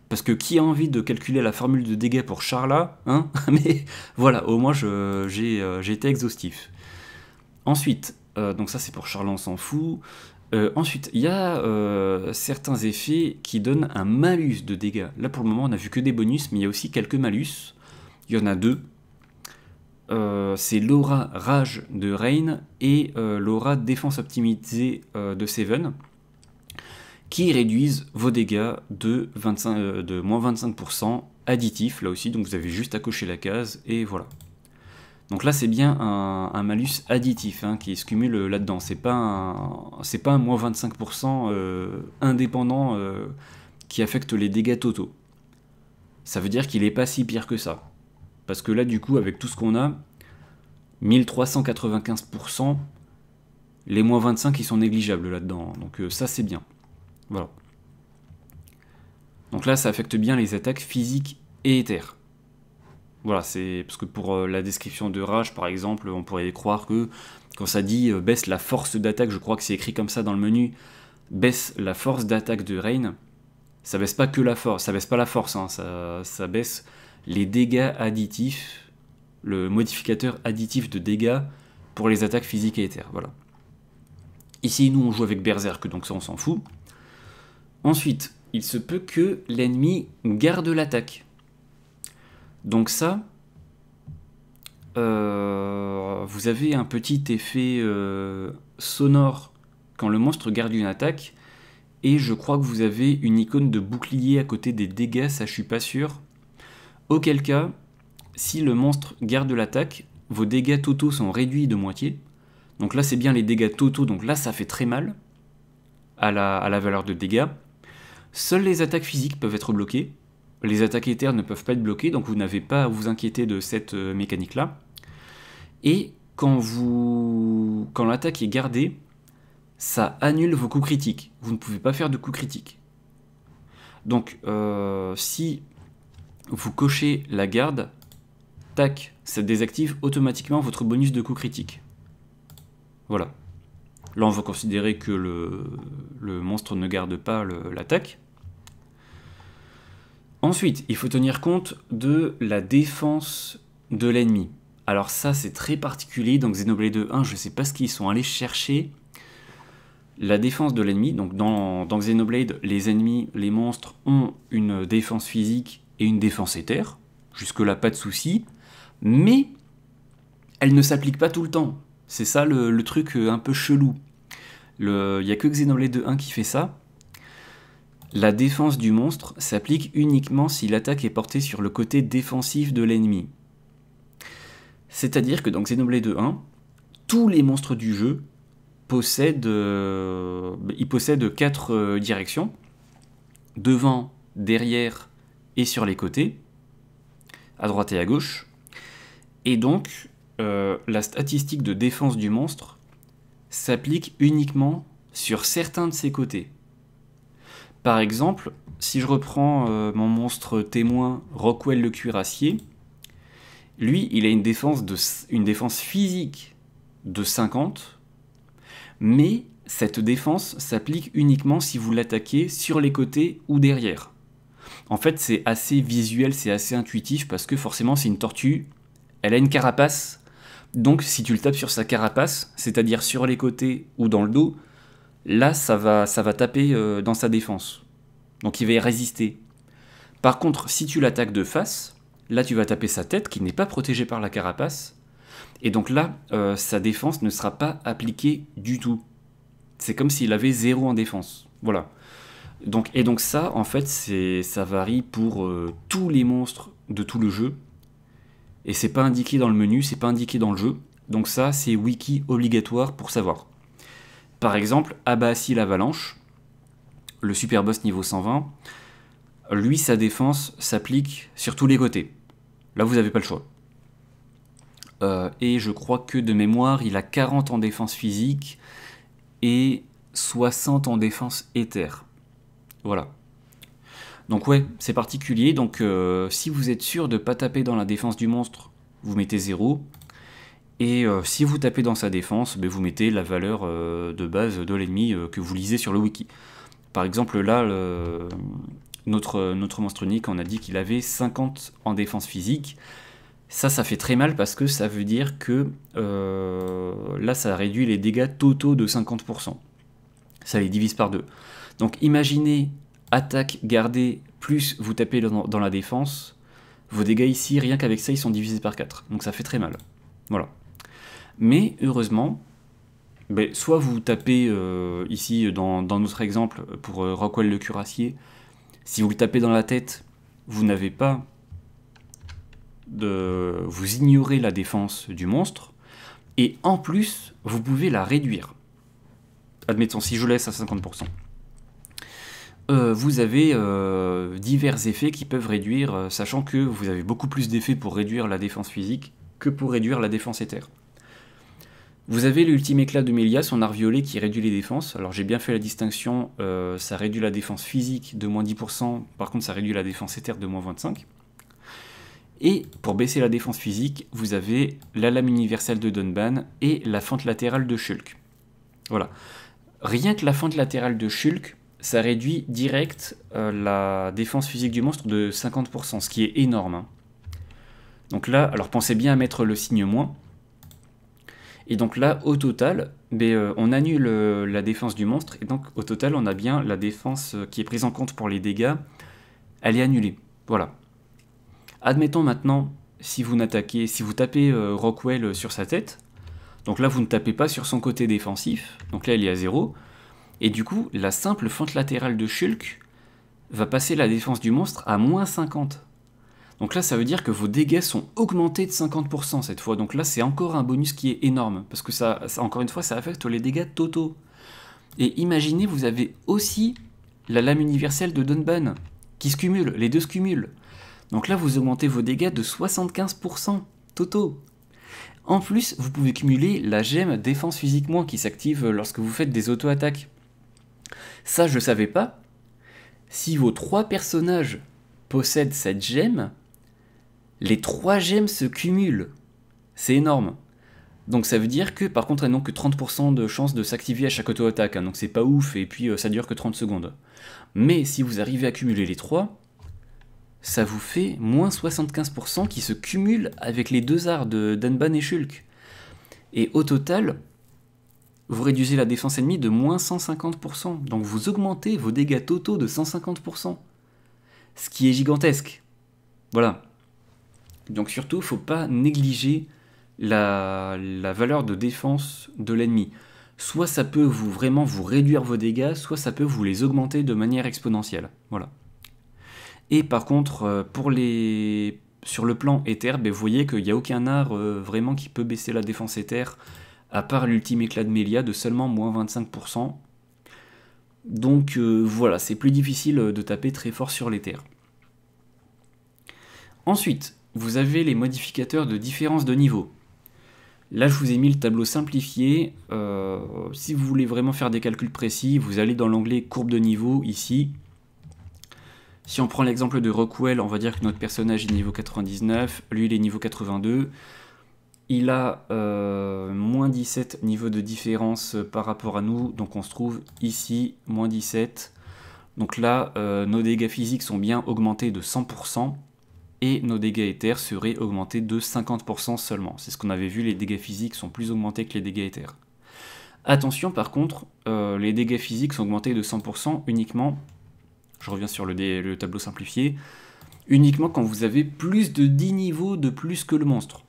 Parce que qui a envie de calculer la formule de dégâts pour Charla hein Mais voilà, au moins euh, j'ai été exhaustif. Ensuite, euh, donc ça c'est pour Charla, on s'en fout. Euh, ensuite, il y a certains effets qui donnent un malus de dégâts. Là pour le moment on n'a vu que des bonus, mais il y a aussi quelques malus. Il y en a deux. c'est l'aura rage de Rain et l'aura défense optimisée de Seven qui réduisent vos dégâts de, 25, euh, moins 25% additif, là aussi, donc vous avez juste à cocher la case, et voilà. Donc là, c'est bien un, malus additif hein, qui se cumule là-dedans. C'est pas c'est pas moins 25% euh, indépendant euh, qui affecte les dégâts totaux. Ça veut dire qu'il n'est pas si pire que ça. Parce que là, du coup, avec tout ce qu'on a, 1395%, les moins 25 ils sont négligeables là-dedans. Donc ça, c'est bien. Voilà. Donc là, ça affecte bien les attaques physiques et éthères. Voilà, c'est parce que pour euh, la description de rage, par exemple, on pourrait croire que quand ça dit euh, baisse la force d'attaque, je crois que c'est écrit comme ça dans le menu, baisse la force d'attaque de Rain, ça baisse pas que la force, ça baisse pas la force, hein, ça, baisse les dégâts additifs, le modificateur additif de dégâts pour les attaques physiques et éthères. Voilà. Ici, nous, on joue avec Berserk, donc ça, on s'en fout. Ensuite, il se peut que l'ennemi garde l'attaque. Donc ça, euh, vous avez un petit effet euh, sonore quand le monstre garde une attaque. Et je crois que vous avez une icône de bouclier à côté des dégâts, ça je suis pas sûr. Auquel cas, si le monstre garde l'attaque, vos dégâts totaux sont réduits de moitié. Donc là c'est bien les dégâts totaux, donc là ça fait très mal à la valeur de dégâts. Seules les attaques physiques peuvent être bloquées. Les attaques éthères ne peuvent pas être bloquées, donc vous n'avez pas à vous inquiéter de cette euh, mécanique-là. Et quand, vous... quand l'attaque est gardée, ça annule vos coups critiques. Vous ne pouvez pas faire de coups critiques. Donc, euh, si vous cochez la garde, tac, ça désactive automatiquement votre bonus de coups critique. Voilà. Là, on va considérer que le monstre ne garde pas l'attaque. Ensuite, il faut tenir compte de la défense de l'ennemi. Alors ça, c'est très particulier. Donc Xenoblade 1, je ne sais pas ce qu'ils sont allés chercher. La défense de l'ennemi, donc dans, Xenoblade, les ennemis, les monstres ont une défense physique et une défense éthère. Jusque-là, pas de souci. Mais elle ne s'applique pas tout le temps. C'est ça le, truc un peu chelou. Il n'y a que Xenoblade 1 qui fait ça. La défense du monstre s'applique uniquement si l'attaque est portée sur le côté défensif de l'ennemi. C'est-à-dire que dans Xenoblade 1, tous les monstres du jeu possèdent, euh, possèdent quatre euh, directions devant, derrière et sur les côtés, à droite et à gauche. Et donc, euh, la statistique de défense du monstre s'applique uniquement sur certains de ses côtés. Par exemple, si je reprends euh, mon monstre témoin Rockwell le cuirassier, lui, il a une défense, de, une défense physique de 50, mais cette défense s'applique uniquement si vous l'attaquez sur les côtés ou derrière. En fait, c'est assez visuel, c'est assez intuitif parce que forcément, c'est une tortue, elle a une carapace. Donc, si tu le tapes sur sa carapace, c'est-à-dire sur les côtés ou dans le dos, là, ça va, ça va taper euh, dans sa défense. Donc il va y résister. Par contre, si tu l'attaques de face, là, tu vas taper sa tête qui n'est pas protégée par la carapace. Et donc là, euh, sa défense ne sera pas appliquée du tout. C'est comme s'il avait zéro en défense. Voilà. Donc, et donc ça, en fait, ça varie pour euh, tous les monstres de tout le jeu. Et c'est pas indiqué dans le menu, c'est pas indiqué dans le jeu. Donc ça, c'est wiki obligatoire pour savoir. Par exemple, Abassi l'Avalanche, le super boss niveau 120, lui, sa défense s'applique sur tous les côtés. Là, vous n'avez pas le choix. Euh, et je crois que de mémoire, il a 40 en défense physique et 60 en défense éther. Voilà. Donc ouais, c'est particulier. Donc euh, si vous êtes sûr de ne pas taper dans la défense du monstre, vous mettez 0. Et euh, si vous tapez dans sa défense, ben, vous mettez la valeur euh, de base de l'ennemi euh, que vous lisez sur le wiki. Par exemple, là, notre, monstre unique, on a dit qu'il avait 50 en défense physique. Ça, ça fait très mal parce que ça veut dire que là, ça réduit les dégâts totaux de 50%. Ça les divise par deux. Donc imaginez attaque gardée plus vous tapez dans la défense. Vos dégâts ici, rien qu'avec ça, ils sont divisés par 4. Donc ça fait très mal. Voilà. Mais heureusement, ben, soit vous tapez euh, ici dans, notre exemple pour euh, Rockwell le cuirassier, si vous le tapez dans la tête, vous n'avez pas de. Vous ignorez la défense du monstre, et en plus, vous pouvez la réduire. Admettons, si je laisse à 50%. Euh, vous avez divers effets qui peuvent réduire, sachant que vous avez beaucoup plus d'effets pour réduire la défense physique que pour réduire la défense éther. Vous avez l'ultime éclat de Melia, son art violet qui réduit les défenses. Alors j'ai bien fait la distinction, euh, ça réduit la défense physique de moins 10%, par contre ça réduit la défense éthère de moins 25%. Et pour baisser la défense physique, vous avez la lame universelle de Dunban et la fente latérale de Shulk. Voilà. Rien que la fente latérale de Shulk, ça réduit direct euh, la défense physique du monstre de 50%, ce qui est énorme. Hein. Donc là, alors pensez bien à mettre le signe moins, et donc là, au total, ben, euh, on annule euh, la défense du monstre, et donc au total, on a bien la défense euh, qui est prise en compte pour les dégâts, elle est annulée. Voilà. Admettons maintenant, si vous n'attaquez, si vous tapez Rockwell sur sa tête, donc là, vous ne tapez pas sur son côté défensif, donc là, il est à 0, et du coup, la simple fente latérale de Shulk va passer la défense du monstre à moins 50. Donc là, ça veut dire que vos dégâts sont augmentés de 50% cette fois. Donc là, c'est encore un bonus qui est énorme, parce que ça, encore une fois, ça affecte les dégâts totaux. Et imaginez, vous avez aussi la lame universelle de Dunban, qui se cumule, les deux se cumulent. Donc là, vous augmentez vos dégâts de 75% totaux. En plus, vous pouvez cumuler la gemme défense physique moins qui s'active lorsque vous faites des auto-attaques. Ça, je ne savais pas. Si vos trois personnages possèdent cette gemme, les trois gemmes se cumulent. C'est énorme. Donc ça veut dire que par contre elles n'ont que 30% de chance de s'activer à chaque auto-attaque, hein. donc c'est pas ouf et puis euh, ça dure que 30 secondes. Mais si vous arrivez à cumuler les trois, ça vous fait moins 75% qui se cumulent avec les deux arts de Danban et Shulk. Et au total, vous réduisez la défense ennemie de moins 150%, donc vous augmentez vos dégâts totaux de 150%. Ce qui est gigantesque. Voilà, donc surtout, faut pas négliger la, valeur de défense de l'ennemi. Soit ça peut vous vraiment vous réduire vos dégâts, soit ça peut vous les augmenter de manière exponentielle. Voilà. Et par contre, euh, pour les... sur le plan éther, ben, vous voyez qu'il n'y a aucun art euh, vraiment qui peut baisser la défense éther, à part l'ultime éclat de Melia de seulement moins 25%. Donc euh, voilà, c'est plus difficile de taper très fort sur l'éther. Ensuite, vous avez les modificateurs de différence de niveau. Là, je vous ai mis le tableau simplifié. Euh, si vous voulez vraiment faire des calculs précis, vous allez dans l'onglet courbe de niveau ici. Si on prend l'exemple de Rockwell, on va dire que notre personnage est niveau 99, lui il est niveau 82. Il a euh, moins 17 niveaux de différence euh, par rapport à nous, donc on se trouve ici, moins 17. Donc là, nos dégâts physiques sont bien augmentés de 100% et nos dégâts éthers seraient augmentés de 50% seulement. C'est ce qu'on avait vu, les dégâts physiques sont plus augmentés que les dégâts éthers. Attention par contre, euh, les dégâts physiques sont augmentés de 100% uniquement, je reviens sur le, tableau simplifié, uniquement quand vous avez plus de 10 niveaux de plus que le monstre.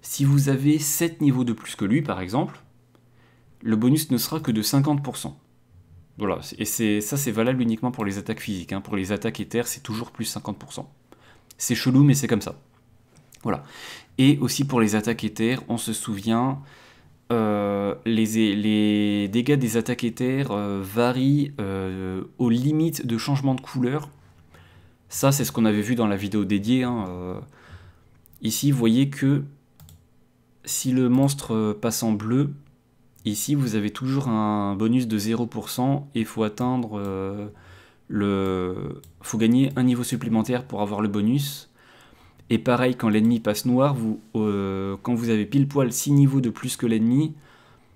Si vous avez 7 niveaux de plus que lui par exemple, le bonus ne sera que de 50%. Voilà, et ça c'est valable uniquement pour les attaques physiques. Hein. Pour les attaques éthers, c'est toujours plus 50%. C'est chelou, mais c'est comme ça. Voilà. Et aussi pour les attaques éthères, on se souvient, euh, les, dégâts des attaques éthères euh, varient euh, aux limites de changement de couleur. Ça, c'est ce qu'on avait vu dans la vidéo dédiée. Hein, ici, vous voyez que si le monstre passe en bleu, ici, vous avez toujours un bonus de 0% et il faut atteindre le faut gagner un niveau supplémentaire pour avoir le bonus. Et pareil, quand l'ennemi passe noir, vous, euh, quand vous avez pile poil 6 niveaux de plus que l'ennemi,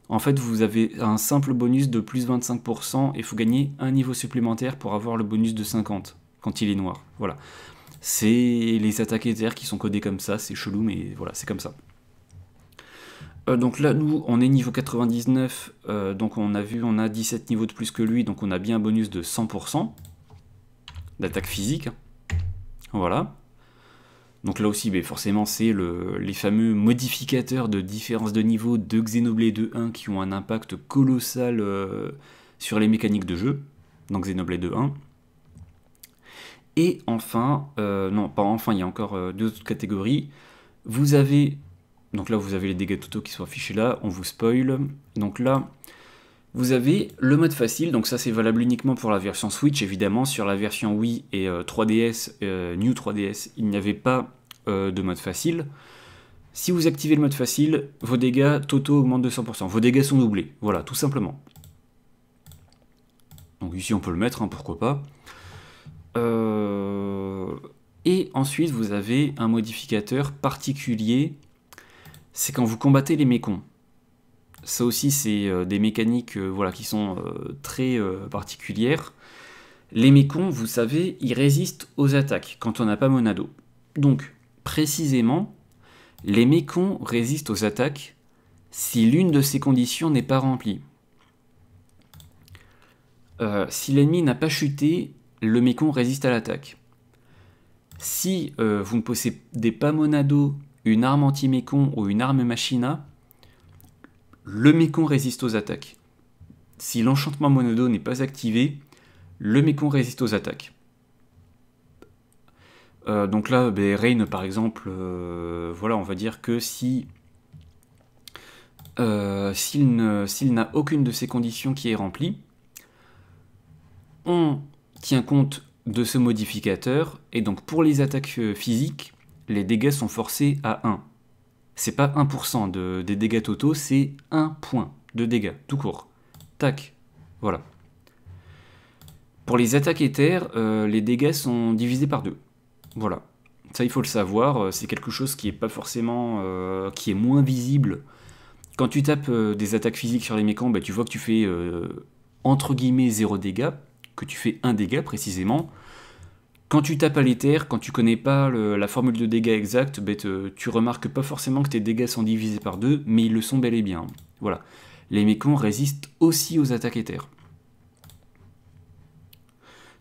en fait vous avez un simple bonus de plus 25% et il faut gagner un niveau supplémentaire pour avoir le bonus de 50 quand il est noir. Voilà. C'est les attaques éthères qui sont codées comme ça, c'est chelou, mais voilà, c'est comme ça. Euh, donc là, nous, on est niveau 99, euh, donc on a vu, on a 17 niveaux de plus que lui, donc on a bien un bonus de 100% d'attaque physique. Hein. Voilà. Donc là aussi, mais ben, forcément, c'est les fameux modificateurs de différence de niveau de Xenoblade 2.1 1 qui ont un impact colossal euh, sur les mécaniques de jeu donc Xenoblade 2.1. 1. Et enfin, non, pas enfin, il y a encore deux autres catégories. Vous avez donc là, vous avez les dégâts totaux qui sont affichés là, on vous spoil. Donc là, vous avez le mode facile, donc ça c'est valable uniquement pour la version Switch, évidemment, sur la version Wii et 3DS, euh, euh, New 3DS, il n'y avait pas euh, de mode facile. Si vous activez le mode facile, vos dégâts totaux augmentent de 100%, vos dégâts sont doublés, voilà, tout simplement. Donc ici on peut le mettre, hein, pourquoi pas. Et ensuite vous avez un modificateur particulier c'est quand vous combattez les mécons. Ça aussi, c'est euh, des mécaniques euh, voilà, qui sont euh, très particulières. Les mécons, vous savez, ils résistent aux attaques quand on n'a pas Monado. Donc, précisément, les mécons résistent aux attaques si l'une de ces conditions n'est pas remplie. si l'ennemi n'a pas chuté, le mécon résiste à l'attaque. Si vous ne possédez pas Monado une arme anti-mécon ou une arme machina, le mécon résiste aux attaques. Si l'enchantement monodo n'est pas activé, le mécon résiste aux attaques. Euh, donc là, ben, par exemple, euh, voilà, on va dire que si euh, s'il n'a aucune de ces conditions qui est remplie, on tient compte de ce modificateur, et donc pour les attaques physiques, les dégâts sont forcés à 1. C'est pas 1% de, des dégâts totaux, c'est 1 point de dégâts, tout court. Tac, voilà. Pour les attaques éthères, euh, les dégâts sont divisés par 2. Voilà. Ça, il faut le savoir, euh, c'est quelque chose qui est pas forcément... Euh, qui est moins visible. Quand tu tapes des attaques physiques sur les mécans, bah, tu vois que tu fais entre guillemets 0 dégâts, que tu fais 1 dégât précisément, quand tu tapes à l'éther, quand tu connais pas la formule de dégâts exacte, ben tu remarques pas forcément que tes dégâts sont divisés par deux, mais ils le sont bel et bien. Voilà. Les mécons résistent aussi aux attaques éther.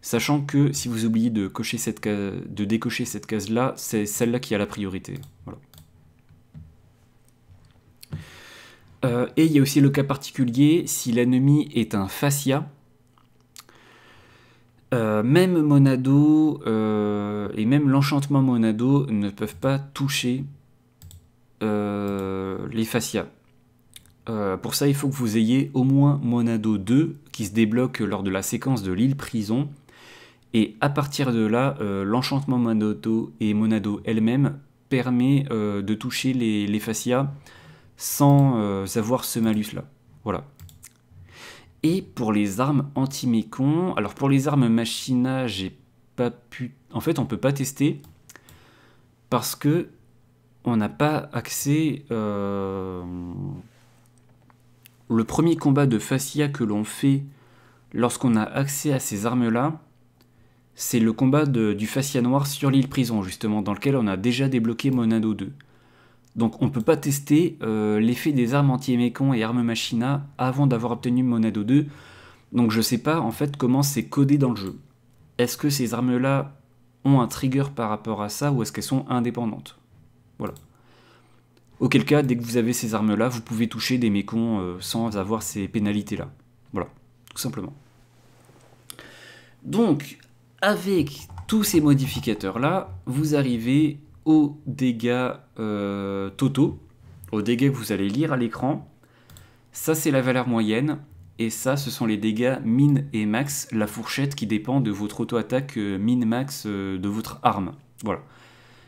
Sachant que si vous oubliez de, cocher cette décocher cette case-là, c'est celle-là qui a la priorité. Voilà. Euh, et il y a aussi le cas particulier si l'ennemi est un fascia, euh, même Monado euh, et même l'enchantement Monado ne peuvent pas toucher euh, les fascias. pour ça, il faut que vous ayez au moins Monado 2 qui se débloque lors de la séquence de l'île prison. Et à partir de là, l'enchantement Monado et Monado elle-même permet de toucher les, les fascias sans avoir ce malus-là. Voilà. Et pour les armes anti alors pour les armes machina, j'ai pas pu. En fait, on peut pas tester parce que on n'a pas accès. Euh, le premier combat de Fascia que l'on fait lorsqu'on a accès à ces armes-là, c'est le combat du Fascia Noir sur l'île Prison, justement, dans lequel on a déjà débloqué Monado 2. Donc on ne peut pas tester euh, l'effet des armes anti mécon et armes machina avant d'avoir obtenu Monado 2. Donc je ne sais pas en fait comment c'est codé dans le jeu. Est-ce que ces armes-là ont un trigger par rapport à ça ou est-ce qu'elles sont indépendantes Voilà. Auquel cas, dès que vous avez ces armes-là, vous pouvez toucher des mécons euh, sans avoir ces pénalités-là. Voilà, tout simplement. Donc, avec tous ces modificateurs-là, vous arrivez aux dégâts euh, totaux, aux dégâts que vous allez lire à l'écran. Ça, c'est la valeur moyenne. Et ça, ce sont les dégâts min et max, la fourchette qui dépend de votre auto-attaque euh, min-max euh, de votre arme. Voilà.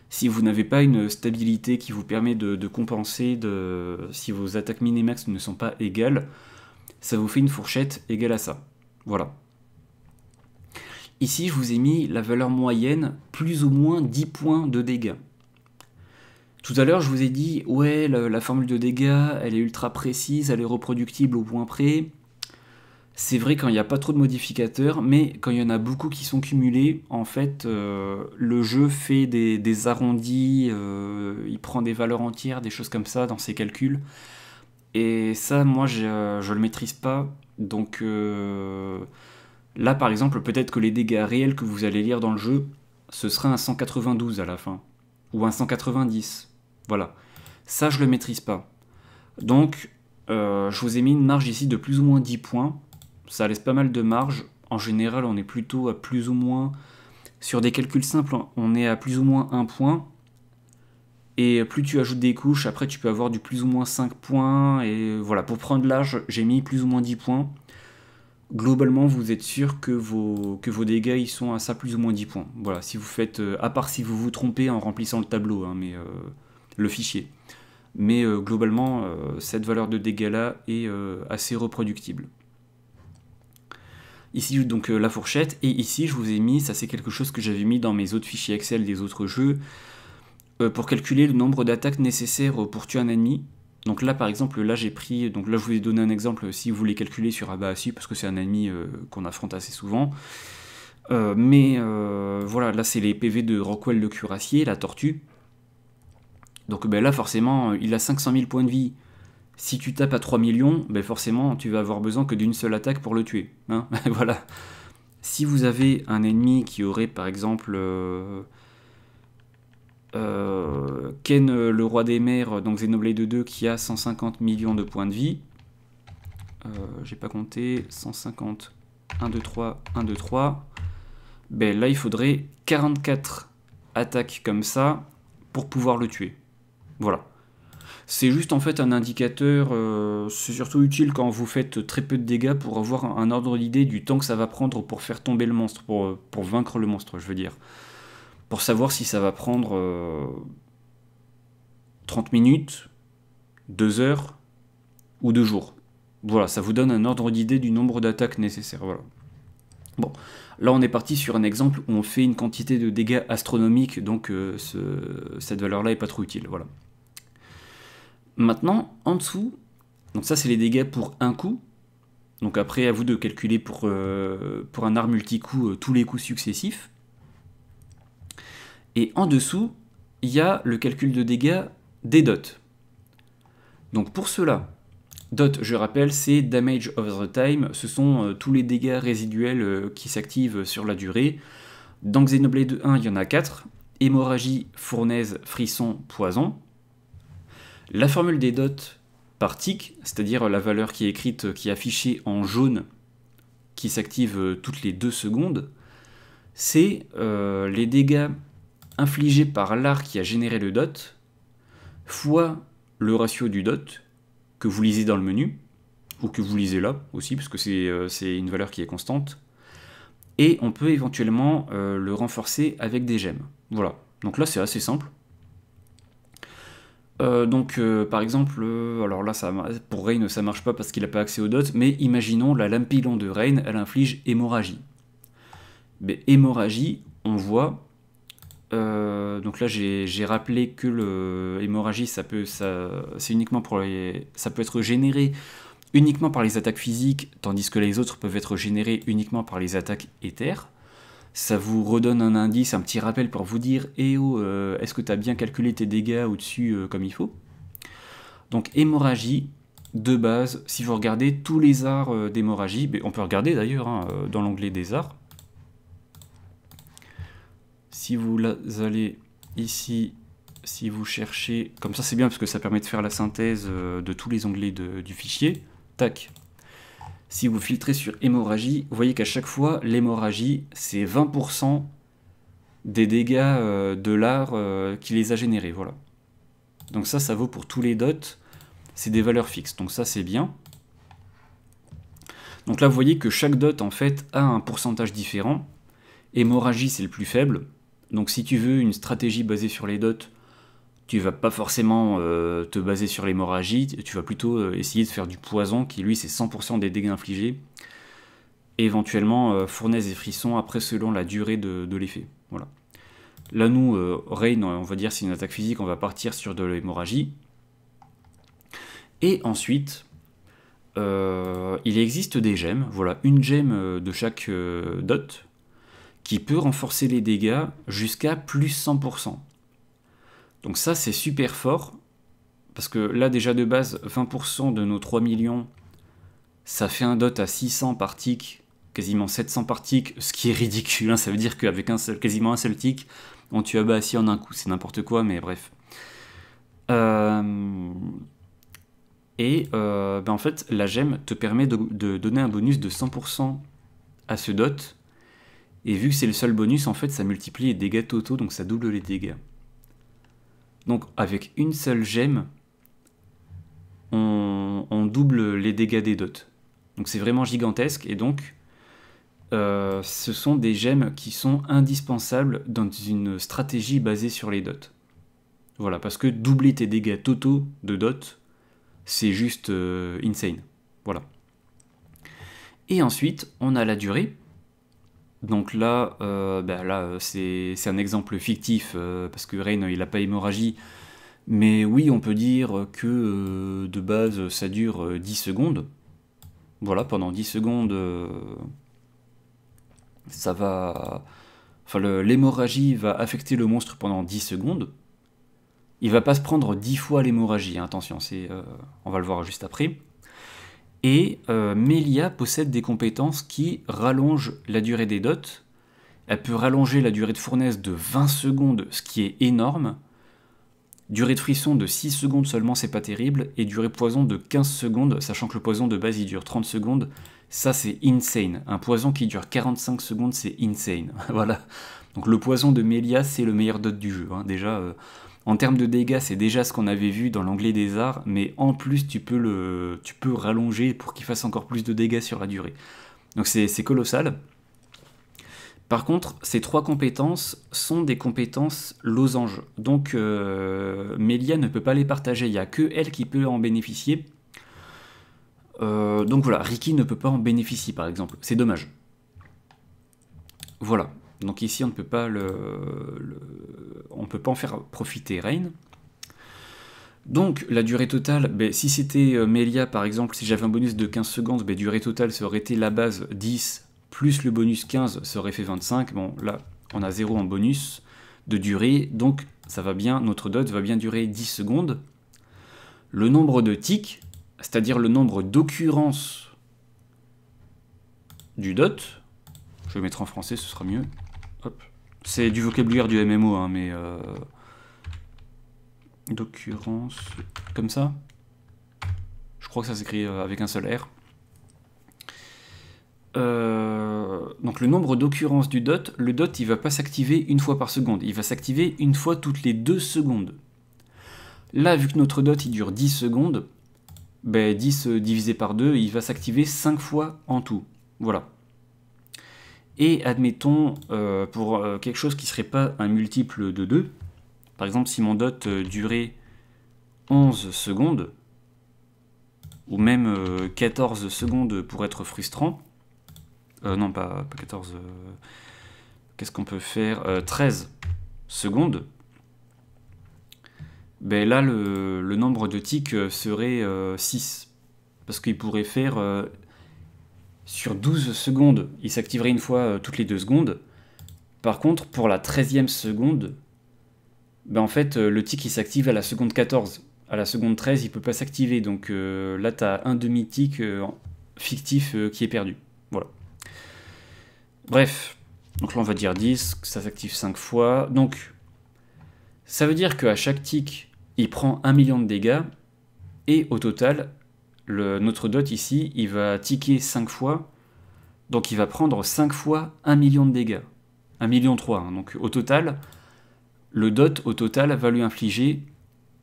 Si vous n'avez pas une stabilité qui vous permet de, compenser, de, si vos attaques min et max ne sont pas égales, ça vous fait une fourchette égale à ça. Voilà. Ici, je vous ai mis la valeur moyenne, plus ou moins 10 points de dégâts. Tout à l'heure, je vous ai dit, ouais, la, formule de dégâts, elle est ultra précise, elle est reproductible au point près. C'est vrai quand il n'y a pas trop de modificateurs, mais quand il y en a beaucoup qui sont cumulés, en fait, euh, le jeu fait des, arrondis, euh, il prend des valeurs entières, des choses comme ça dans ses calculs. Et ça, moi, je ne le maîtrise pas. Donc euh, là, par exemple, peut-être que les dégâts réels que vous allez lire dans le jeu, ce sera un 192 à la fin, ou un 190, voilà. Ça, je le maîtrise pas. Donc, euh, je vous ai mis une marge ici de plus ou moins 10 points. Ça laisse pas mal de marge. En général, on est plutôt à plus ou moins... Sur des calculs simples, on est à plus ou moins 1 point. Et plus tu ajoutes des couches, après tu peux avoir du plus ou moins 5 points. Et voilà, pour prendre l'âge, j'ai mis plus ou moins 10 points. Globalement, vous êtes sûr que vos, que vos dégâts ils sont à ça plus ou moins 10 points. Voilà, si vous faites, euh, à part si vous vous trompez en remplissant le tableau, hein, mais euh, le fichier. Mais euh, globalement, euh, cette valeur de dégâts-là est euh, assez reproductible. Ici, donc la fourchette, et ici, je vous ai mis, ça c'est quelque chose que j'avais mis dans mes autres fichiers Excel des autres jeux, pour calculer le nombre d'attaques nécessaires pour tuer un ennemi. Donc là, par exemple, là j'ai pris, donc là je vous ai donné un exemple si vous voulez calculer sur Abaassi, ah parce que c'est un ennemi qu'on affronte assez souvent. mais voilà, là c'est les PV de Rockwell le cuirassier, la tortue. Donc ben là, forcément, euh, il a 500 000 points de vie. Si tu tapes à 3 millions, ben forcément, tu vas avoir besoin que d'une seule attaque pour le tuer. Hein. voilà. Si vous avez un ennemi qui aurait, par exemple, euh, euh, Ken, le roi des mers, donc de 2, qui a 150 millions de points de vie, euh, j'ai pas compté, 150, 1, 2, 3, 1, 2, 3, ben là, il faudrait 44 attaques comme ça pour pouvoir le tuer. Voilà. C'est juste en fait un indicateur, euh, c'est surtout utile quand vous faites très peu de dégâts pour avoir un ordre d'idée du temps que ça va prendre pour faire tomber le monstre, pour, euh, vaincre le monstre, je veux dire. Pour savoir si ça va prendre 30 euh, minutes, 2 heures ou 2 jours. Voilà, ça vous donne un ordre d'idée du nombre d'attaques nécessaires. Voilà. Bon, là on est parti sur un exemple où on fait une quantité de dégâts astronomiques, donc cette valeur-là est pas trop utile. Voilà. Maintenant, en dessous, donc ça c'est les dégâts pour un coup. Donc après, à vous de calculer pour, euh, pour un art multi euh, tous les coups successifs. Et en dessous, il y a le calcul de dégâts des dots. Donc pour cela, DOT, je rappelle, c'est Damage Over the Time, ce sont euh, tous les dégâts résiduels qui s'activent sur la durée. Dans Xenoblade 1, il y en a 4, hémorragie, fournaise, frisson, poison. La formule des dots par tick, c'est-à-dire la valeur qui est écrite, qui est affichée en jaune, qui s'active euh, toutes les deux secondes, c'est euh, les dégâts infligés par l'art qui a généré le dot, fois le ratio du dot, que vous lisez dans le menu, ou que vous lisez là aussi, parce que c'est euh, une valeur qui est constante, et on peut éventuellement le renforcer avec des gemmes. Voilà, donc là c'est assez simple, euh, donc, euh, par exemple, euh, alors là, ça, pour Rain, ça marche pas parce qu'il n'a pas accès aux dots, mais imaginons la lampillon de Rain, elle inflige hémorragie. Mais hémorragie, on voit. donc là, j'ai rappelé que l'hémorragie, hémorragie, ça peut, ça peut être généré uniquement par les attaques physiques, tandis que les autres peuvent être générés uniquement par les attaques éthères ça vous redonne un indice, un petit rappel pour vous dire Eh oh, euh, est-ce que tu as bien calculé tes dégâts au-dessus euh, comme il faut Donc, hémorragie, de base, si vous regardez tous les arts euh, d'hémorragie, ben, on peut regarder d'ailleurs hein, dans l'onglet des arts. Si vous allez ici, si vous cherchez, comme ça c'est bien parce que ça permet de faire la synthèse de tous les onglets du fichier, tac, si vous filtrez sur hémorragie, vous voyez qu'à chaque fois, l'hémorragie, c'est 20% des dégâts euh, de l'art euh, qui les a générés. Voilà. Donc ça, ça vaut pour tous les dots. C'est des valeurs fixes. Donc ça, c'est bien. Donc là, vous voyez que chaque dot, en fait, a un pourcentage différent. Hémorragie, c'est le plus faible. Donc si tu veux une stratégie basée sur les dots, tu vas pas forcément euh, te baser sur l'hémorragie, tu vas plutôt euh, essayer de faire du poison qui lui c'est 100% des dégâts infligés, éventuellement euh, fournaise et frissons, après selon la durée de, l'effet. Voilà. Là nous, on va dire c'est une attaque physique, on va partir sur de l'hémorragie. Et ensuite, il existe des gemmes, voilà, une gemme de chaque dot qui peut renforcer les dégâts jusqu'à plus 100%. Donc ça, c'est super fort, parce que là, déjà de base, 20% de nos 3 millions, ça fait un dot à 600 par tick, quasiment 700 par tick, ce qui est ridicule, hein. ça veut dire qu'avec un seul, quasiment un seul tick, on tue assis en un coup, c'est n'importe quoi, mais bref. Euh, et euh, ben, en fait, la gemme te permet de, de donner un bonus de 100% à ce dot, et vu que c'est le seul bonus, en fait, ça multiplie les dégâts totaux, donc ça double les dégâts. Donc avec une seule gemme, on, double les dégâts des dots. Donc c'est vraiment gigantesque et donc euh, ce sont des gemmes qui sont indispensables dans une stratégie basée sur les dots. Voilà, parce que doubler tes dégâts totaux de dots, c'est juste euh, insane. Voilà. Et ensuite, on a la durée. Donc là, euh, bah là euh, c'est un exemple fictif, euh, parce que Rain, il n'a pas hémorragie. Mais oui, on peut dire que de base, ça dure 10 secondes. Voilà, pendant 10 secondes, ça va... Enfin, l'hémorragie va affecter le monstre pendant 10 secondes. Il va pas se prendre 10 fois l'hémorragie, hein, attention, c'est, on va le voir juste après. Et euh, Melia possède des compétences qui rallongent la durée des dots. Elle peut rallonger la durée de fournaise de 20 secondes, ce qui est énorme. Durée de frisson de 6 secondes seulement, c'est pas terrible. Et durée poison de 15 secondes, sachant que le poison de base il dure 30 secondes. Ça, c'est insane. Un poison qui dure 45 secondes, c'est insane. voilà. Donc le poison de Melia, c'est le meilleur dot du jeu. Hein. Déjà, euh, en termes de dégâts, c'est déjà ce qu'on avait vu dans l'anglais des arts, mais en plus, tu peux, le, tu peux rallonger pour qu'il fasse encore plus de dégâts sur la durée. Donc c'est colossal. Par contre, ces trois compétences sont des compétences losanges. Donc euh, Melia ne peut pas les partager, il n'y a que elle qui peut en bénéficier. Euh, donc voilà, Ricky ne peut pas en bénéficier par exemple, c'est dommage. Voilà, donc ici, on ne peut pas, le, on peut pas en faire profiter Rain. Donc la durée totale, ben, si c'était euh, Melia par exemple, si j'avais un bonus de 15 secondes, la ben, durée totale, serait été la base 10 plus le bonus 15, ça aurait fait 25. Bon là, on a 0 en bonus de durée, donc ça va bien, notre dot va bien durer 10 secondes. Le nombre de ticks, c'est-à-dire le nombre d'occurrences du dot, je vais mettre en français, ce sera mieux, c'est du vocabulaire du MMO, hein, mais... Euh, d'occurrence... Comme ça Je crois que ça s'écrit euh, avec un seul R. Euh, donc le nombre d'occurrences du dot, le dot il va pas s'activer une fois par seconde, il va s'activer une fois toutes les deux secondes. Là, vu que notre dot il dure 10 secondes, 10 ben, divisé par 2, il va s'activer 5 fois en tout. Voilà. Et admettons, euh, pour euh, quelque chose qui ne serait pas un multiple de 2, par exemple si mon dot euh, durait 11 secondes, ou même 14 secondes pour être frustrant, non pas, 14, qu'est-ce qu'on peut faire 13 secondes, ben là le, le nombre de tics serait 6, parce qu'il pourrait faire sur 12 secondes, il s'activerait une fois euh, toutes les 2 secondes. Par contre, pour la 13e seconde, ben, en fait, euh, le tick il s'active à la seconde 14. À la seconde 13, il peut pas s'activer. Donc euh, là, tu as un demi-tick fictif qui est perdu. Voilà. Bref. Donc là, on va dire 10, ça s'active 5 fois. Donc, ça veut dire qu'à chaque tick, il prend 1 million de dégâts. Et au total, notre dot ici, il va ticker 5 fois, donc il va prendre 5 fois 1 million de dégâts. 1 million 3, hein. donc au total, le dot au total va lui infliger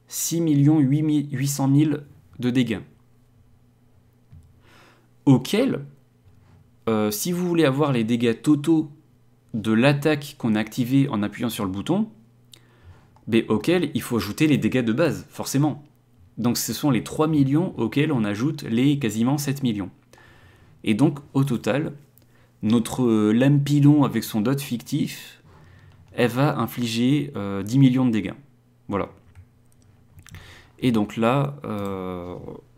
6 800 000 de dégâts. Auquel, euh, si vous voulez avoir les dégâts totaux de l'attaque qu'on a activée en appuyant sur le bouton, mais ben, auquel il faut ajouter les dégâts de base, forcément. Donc ce sont les 3 millions auxquels on ajoute les quasiment 7 millions. Et donc au total, notre lame pilon avec son dot fictif, elle va infliger 10 euh, millions de dégâts. Voilà. Et donc là, euh,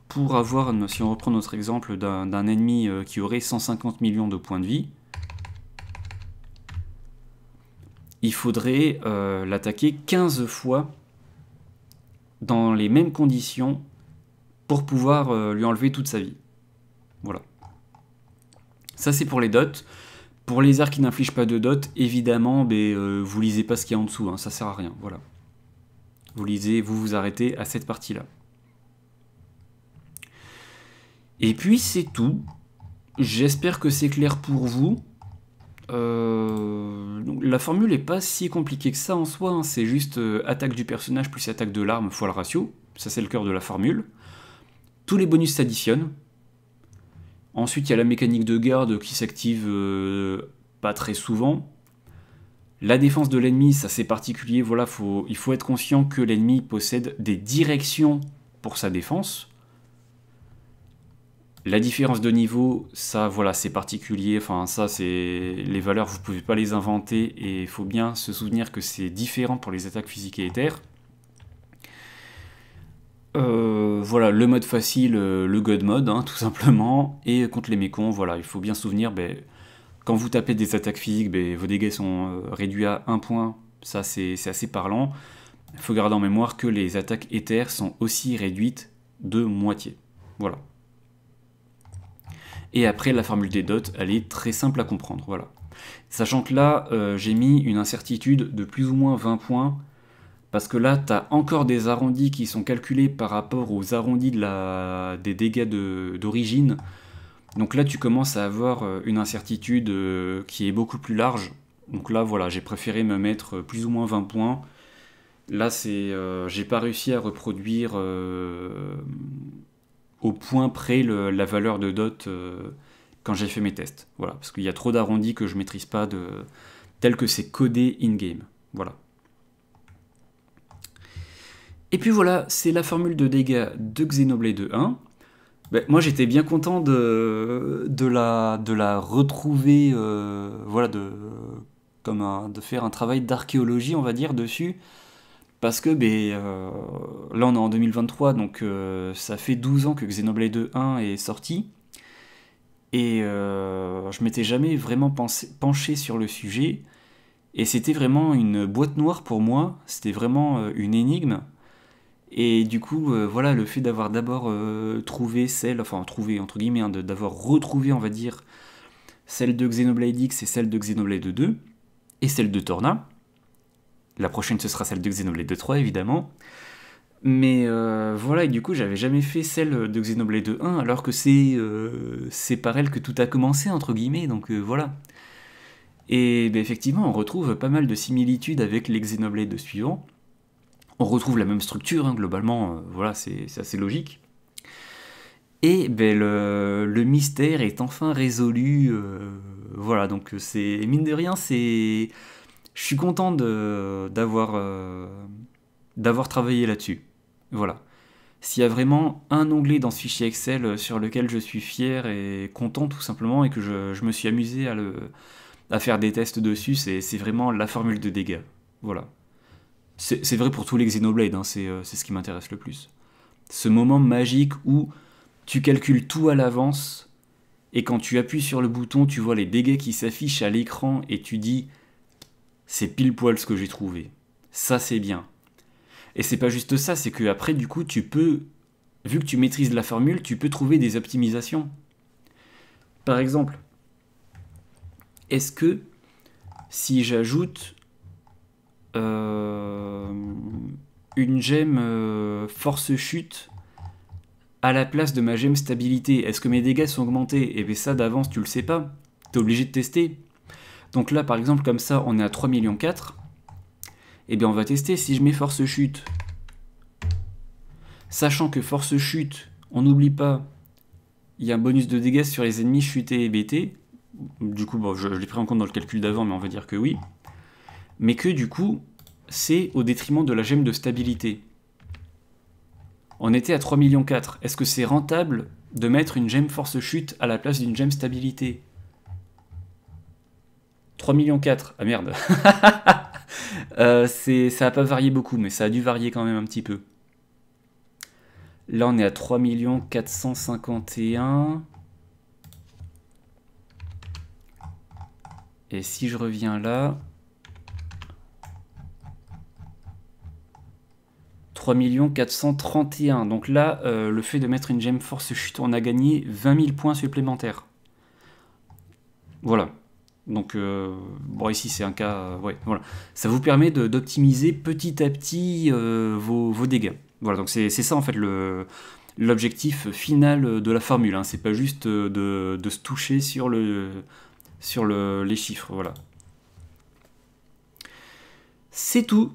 pour avoir, si on reprend notre exemple d'un ennemi euh, qui aurait 150 millions de points de vie, il faudrait l'attaquer 15 fois dans les mêmes conditions pour pouvoir euh, lui enlever toute sa vie. Voilà. Ça c'est pour les dots. Pour les arts qui n'infligent pas de dots, évidemment, mais, ben, euh, vous lisez pas ce qu'il y a en dessous, hein. ça sert à rien. Voilà. Vous lisez, vous vous arrêtez à cette partie-là. Et puis c'est tout. J'espère que c'est clair pour vous. Euh, la formule n'est pas si compliquée que ça en soi, hein. c'est juste euh, attaque du personnage plus attaque de l'arme fois le ratio, ça c'est le cœur de la formule. Tous les bonus s'additionnent. Ensuite il y a la mécanique de garde qui s'active euh, pas très souvent. La défense de l'ennemi, ça c'est particulier, voilà, il faut être conscient que l'ennemi possède des directions pour sa défense. La différence de niveau, ça voilà, c'est particulier, enfin ça c'est les valeurs, vous pouvez pas les inventer et il faut bien se souvenir que c'est différent pour les attaques physiques et éthères. Euh, voilà, le mode facile, euh, le god mode, hein, tout simplement. Et contre les mécons, voilà, il faut bien se souvenir, ben, quand vous tapez des attaques physiques, ben, vos dégâts sont euh, réduits à 1 point. Ça, c'est assez parlant. Il faut garder en mémoire que les attaques éthères sont aussi réduites de moitié. Voilà. Et après, la formule des dots, elle est très simple à comprendre. Voilà. Sachant que là, euh, j'ai mis une incertitude de plus ou moins 20 points, parce que là, tu as encore des arrondis qui sont calculés par rapport aux arrondis des dégâts d'origine. Donc là, tu commences à avoir euh, une incertitude euh, qui est beaucoup plus large. Donc là, voilà, j'ai préféré me mettre plus ou moins 20 points. Là, c'est, j'ai pas réussi à reproduire au point près la valeur de dot euh, quand j'ai fait mes tests. Voilà, parce qu'il y a trop d'arrondis que je ne maîtrise pas de tel que c'est codé in-game. Voilà. Et puis voilà, c'est la formule de dégâts de Xenoblade 1. Ben, moi j'étais bien content de, de, la, de la retrouver, euh, voilà, de, comme de faire un travail d'archéologie, on va dire, dessus parce que ben, euh, là on est en 2023, donc euh, ça fait 12 ans que Xenoblade 1 est sorti. Et euh, je m'étais jamais vraiment penché sur le sujet. Et c'était vraiment une boîte noire pour moi, c'était vraiment une énigme. Et du coup, voilà, le fait d'avoir d'abord trouvé celle, enfin trouvé entre guillemets, hein, d'avoir retrouvé, on va dire, celle de Xenoblade X et celle de Xenoblade 2, et celle de Torna, la prochaine, ce sera celle de Xenoblade 3, évidemment. Mais euh, voilà, et du coup, j'avais jamais fait celle de Xenoblade 1, alors que euh, c'est par elle que tout a commencé, entre guillemets, donc euh, voilà. Et ben, effectivement, on retrouve pas mal de similitudes avec les de suivants. On retrouve la même structure, hein, globalement, voilà, c'est assez logique. Et ben, le, le, mystère est enfin résolu. voilà, donc c'est. Mine de rien, c'est je suis content euh, d'avoir travaillé là-dessus. Voilà. S'il y a vraiment un onglet dans ce fichier Excel euh, sur lequel je suis fier et content tout simplement et que je, me suis amusé à, faire des tests dessus, c'est vraiment la formule de dégâts. Voilà. C'est vrai pour tous les Xenoblade, hein, euh, c'est ce qui m'intéresse le plus. Ce moment magique où tu calcules tout à l'avance et quand tu appuies sur le bouton, tu vois les dégâts qui s'affichent à l'écran et tu dis c'est pile poil ce que j'ai trouvé. Ça, c'est bien. Et c'est pas juste ça, c'est que après, du coup, tu peux, vu que tu maîtrises la formule, tu peux trouver des optimisations. Par exemple, est-ce que si j'ajoute euh, une gemme euh, force chute à la place de ma gemme stabilité, est-ce que mes dégâts sont augmentés Et eh bien ça d'avance tu le sais pas, t'es obligé de tester. Donc là, par exemple, comme ça, on est à 3 millions 4. Eh bien, on va tester si je mets force chute. Sachant que force chute, on n'oublie pas, il y a un bonus de dégâts sur les ennemis chutés et bêtés. Du coup, bon, je, l'ai pris en compte dans le calcul d'avant, mais on va dire que oui. Mais que du coup, c'est au détriment de la gemme de stabilité. On était à 3 ,4 millions. Est-ce que c'est rentable de mettre une gemme force chute à la place d'une gemme stabilité 3 millions 4. Ah merde. Euh, ça n'a pas varié beaucoup, mais ça a dû varier quand même un petit peu. Là, on est à 3 451. Et si je reviens là... 3 431. Donc là, euh, le fait de mettre une gem force chute, on a gagné 20 000 points supplémentaires. Voilà. Donc, euh, bon, ici, c'est un cas. Euh, ouais, voilà. Ça vous permet d'optimiser petit à petit euh, vos, vos, dégâts. Voilà, donc c'est ça en fait l'objectif final de la formule. Hein. C'est pas juste de, se toucher sur, le, sur le, les chiffres. Voilà. C'est tout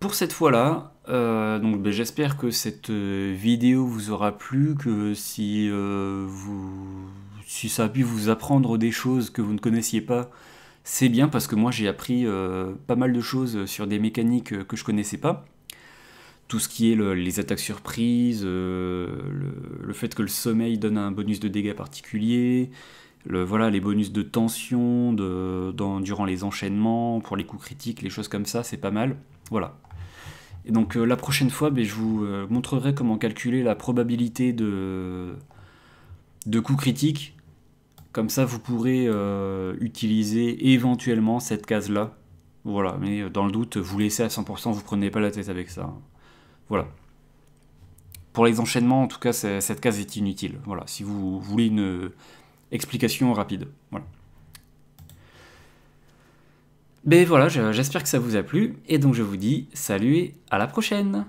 pour cette fois-là. donc ben, j'espère que cette vidéo vous aura plu, que si vous si ça a pu vous apprendre des choses que vous ne connaissiez pas, c'est bien parce que moi j'ai appris euh, pas mal de choses sur des mécaniques euh, que je connaissais pas. Tout ce qui est les attaques surprises, euh, le, fait que le sommeil donne un bonus de dégâts particulier, le, voilà, les bonus de tension durant les enchaînements, pour les coups critiques, les choses comme ça, c'est pas mal. Voilà. Et donc la prochaine fois, ben, je vous montrerai comment calculer la probabilité de, de coups critiques. Comme ça, vous pourrez euh, utiliser éventuellement cette case-là. Voilà, mais euh, dans le doute, vous laissez à 100%, vous prenez pas la tête avec ça. Voilà. Pour les enchaînements, en tout cas, cette case est inutile. Voilà, si vous voulez une explication rapide. Voilà. Mais ben voilà, j'espère que ça vous a plu, et donc je vous dis salut et à la prochaine